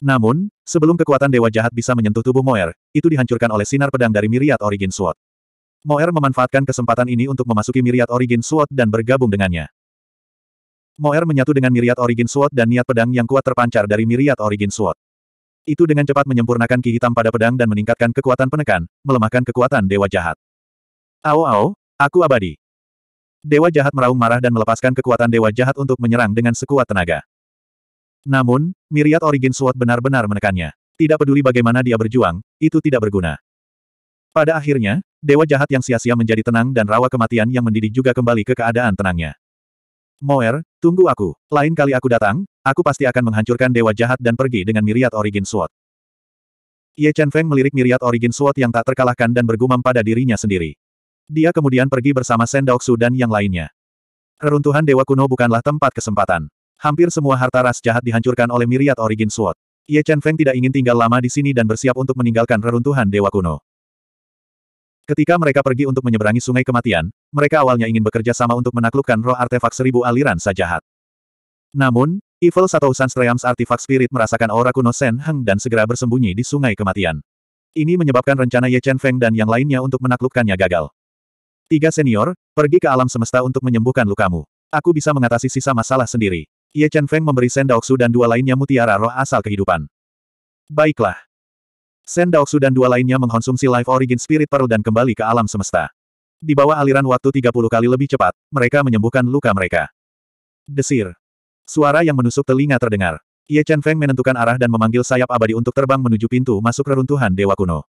A: Namun, sebelum kekuatan dewa jahat bisa menyentuh tubuh Moer, itu dihancurkan oleh sinar pedang dari Myriad Origin Sword. Moer memanfaatkan kesempatan ini untuk memasuki Myriad Origin Sword dan bergabung dengannya. Moer menyatu dengan Myriad Origin Sword dan niat pedang yang kuat terpancar dari Myriad Origin Sword. Itu dengan cepat menyempurnakan ki hitam pada pedang dan meningkatkan kekuatan penekan, melemahkan kekuatan dewa jahat. Ao ao, aku abadi. Dewa jahat meraung marah dan melepaskan kekuatan dewa jahat untuk menyerang dengan sekuat tenaga. Namun, Miriat Origin Sword benar-benar menekannya. Tidak peduli bagaimana dia berjuang, itu tidak berguna. Pada akhirnya, dewa jahat yang sia-sia menjadi tenang dan rawa kematian yang mendidih juga kembali ke keadaan tenangnya. Moer, tunggu aku. Lain kali aku datang, aku pasti akan menghancurkan dewa jahat dan pergi dengan Miriat Origin Sword. Ye Chen Feng melirik Miriat Origin Sword yang tak terkalahkan dan bergumam pada dirinya sendiri. Dia kemudian pergi bersama Sendaoksu dan yang lainnya. Reruntuhan Dewa Kuno bukanlah tempat kesempatan. Hampir semua harta ras jahat dihancurkan oleh Miriat Origin Sword. Ye Chen Feng tidak ingin tinggal lama di sini dan bersiap untuk meninggalkan reruntuhan Dewa Kuno. Ketika mereka pergi untuk menyeberangi sungai kematian, mereka awalnya ingin bekerja sama untuk menaklukkan roh artefak seribu aliran sajahat. Namun, Evil Satou Sanstreams artefak spirit merasakan aura kuno Sen Heng dan segera bersembunyi di sungai kematian. Ini menyebabkan rencana Ye Chen Feng dan yang lainnya untuk menaklukkannya gagal. Tiga senior, pergi ke alam semesta untuk menyembuhkan lukamu. Aku bisa mengatasi sisa masalah sendiri. Ye Chen Feng memberi Shen Daoksu dan dua lainnya mutiara roh asal kehidupan. Baiklah. Shen Daoksu dan dua lainnya mengkonsumsi Life Origin Spirit Pearl dan kembali ke alam semesta. Di bawah aliran waktu 30 kali lebih cepat, mereka menyembuhkan luka mereka. Desir. Suara yang menusuk telinga terdengar. Ye Chen Feng menentukan arah dan memanggil sayap abadi untuk terbang menuju pintu masuk reruntuhan Dewa Kuno.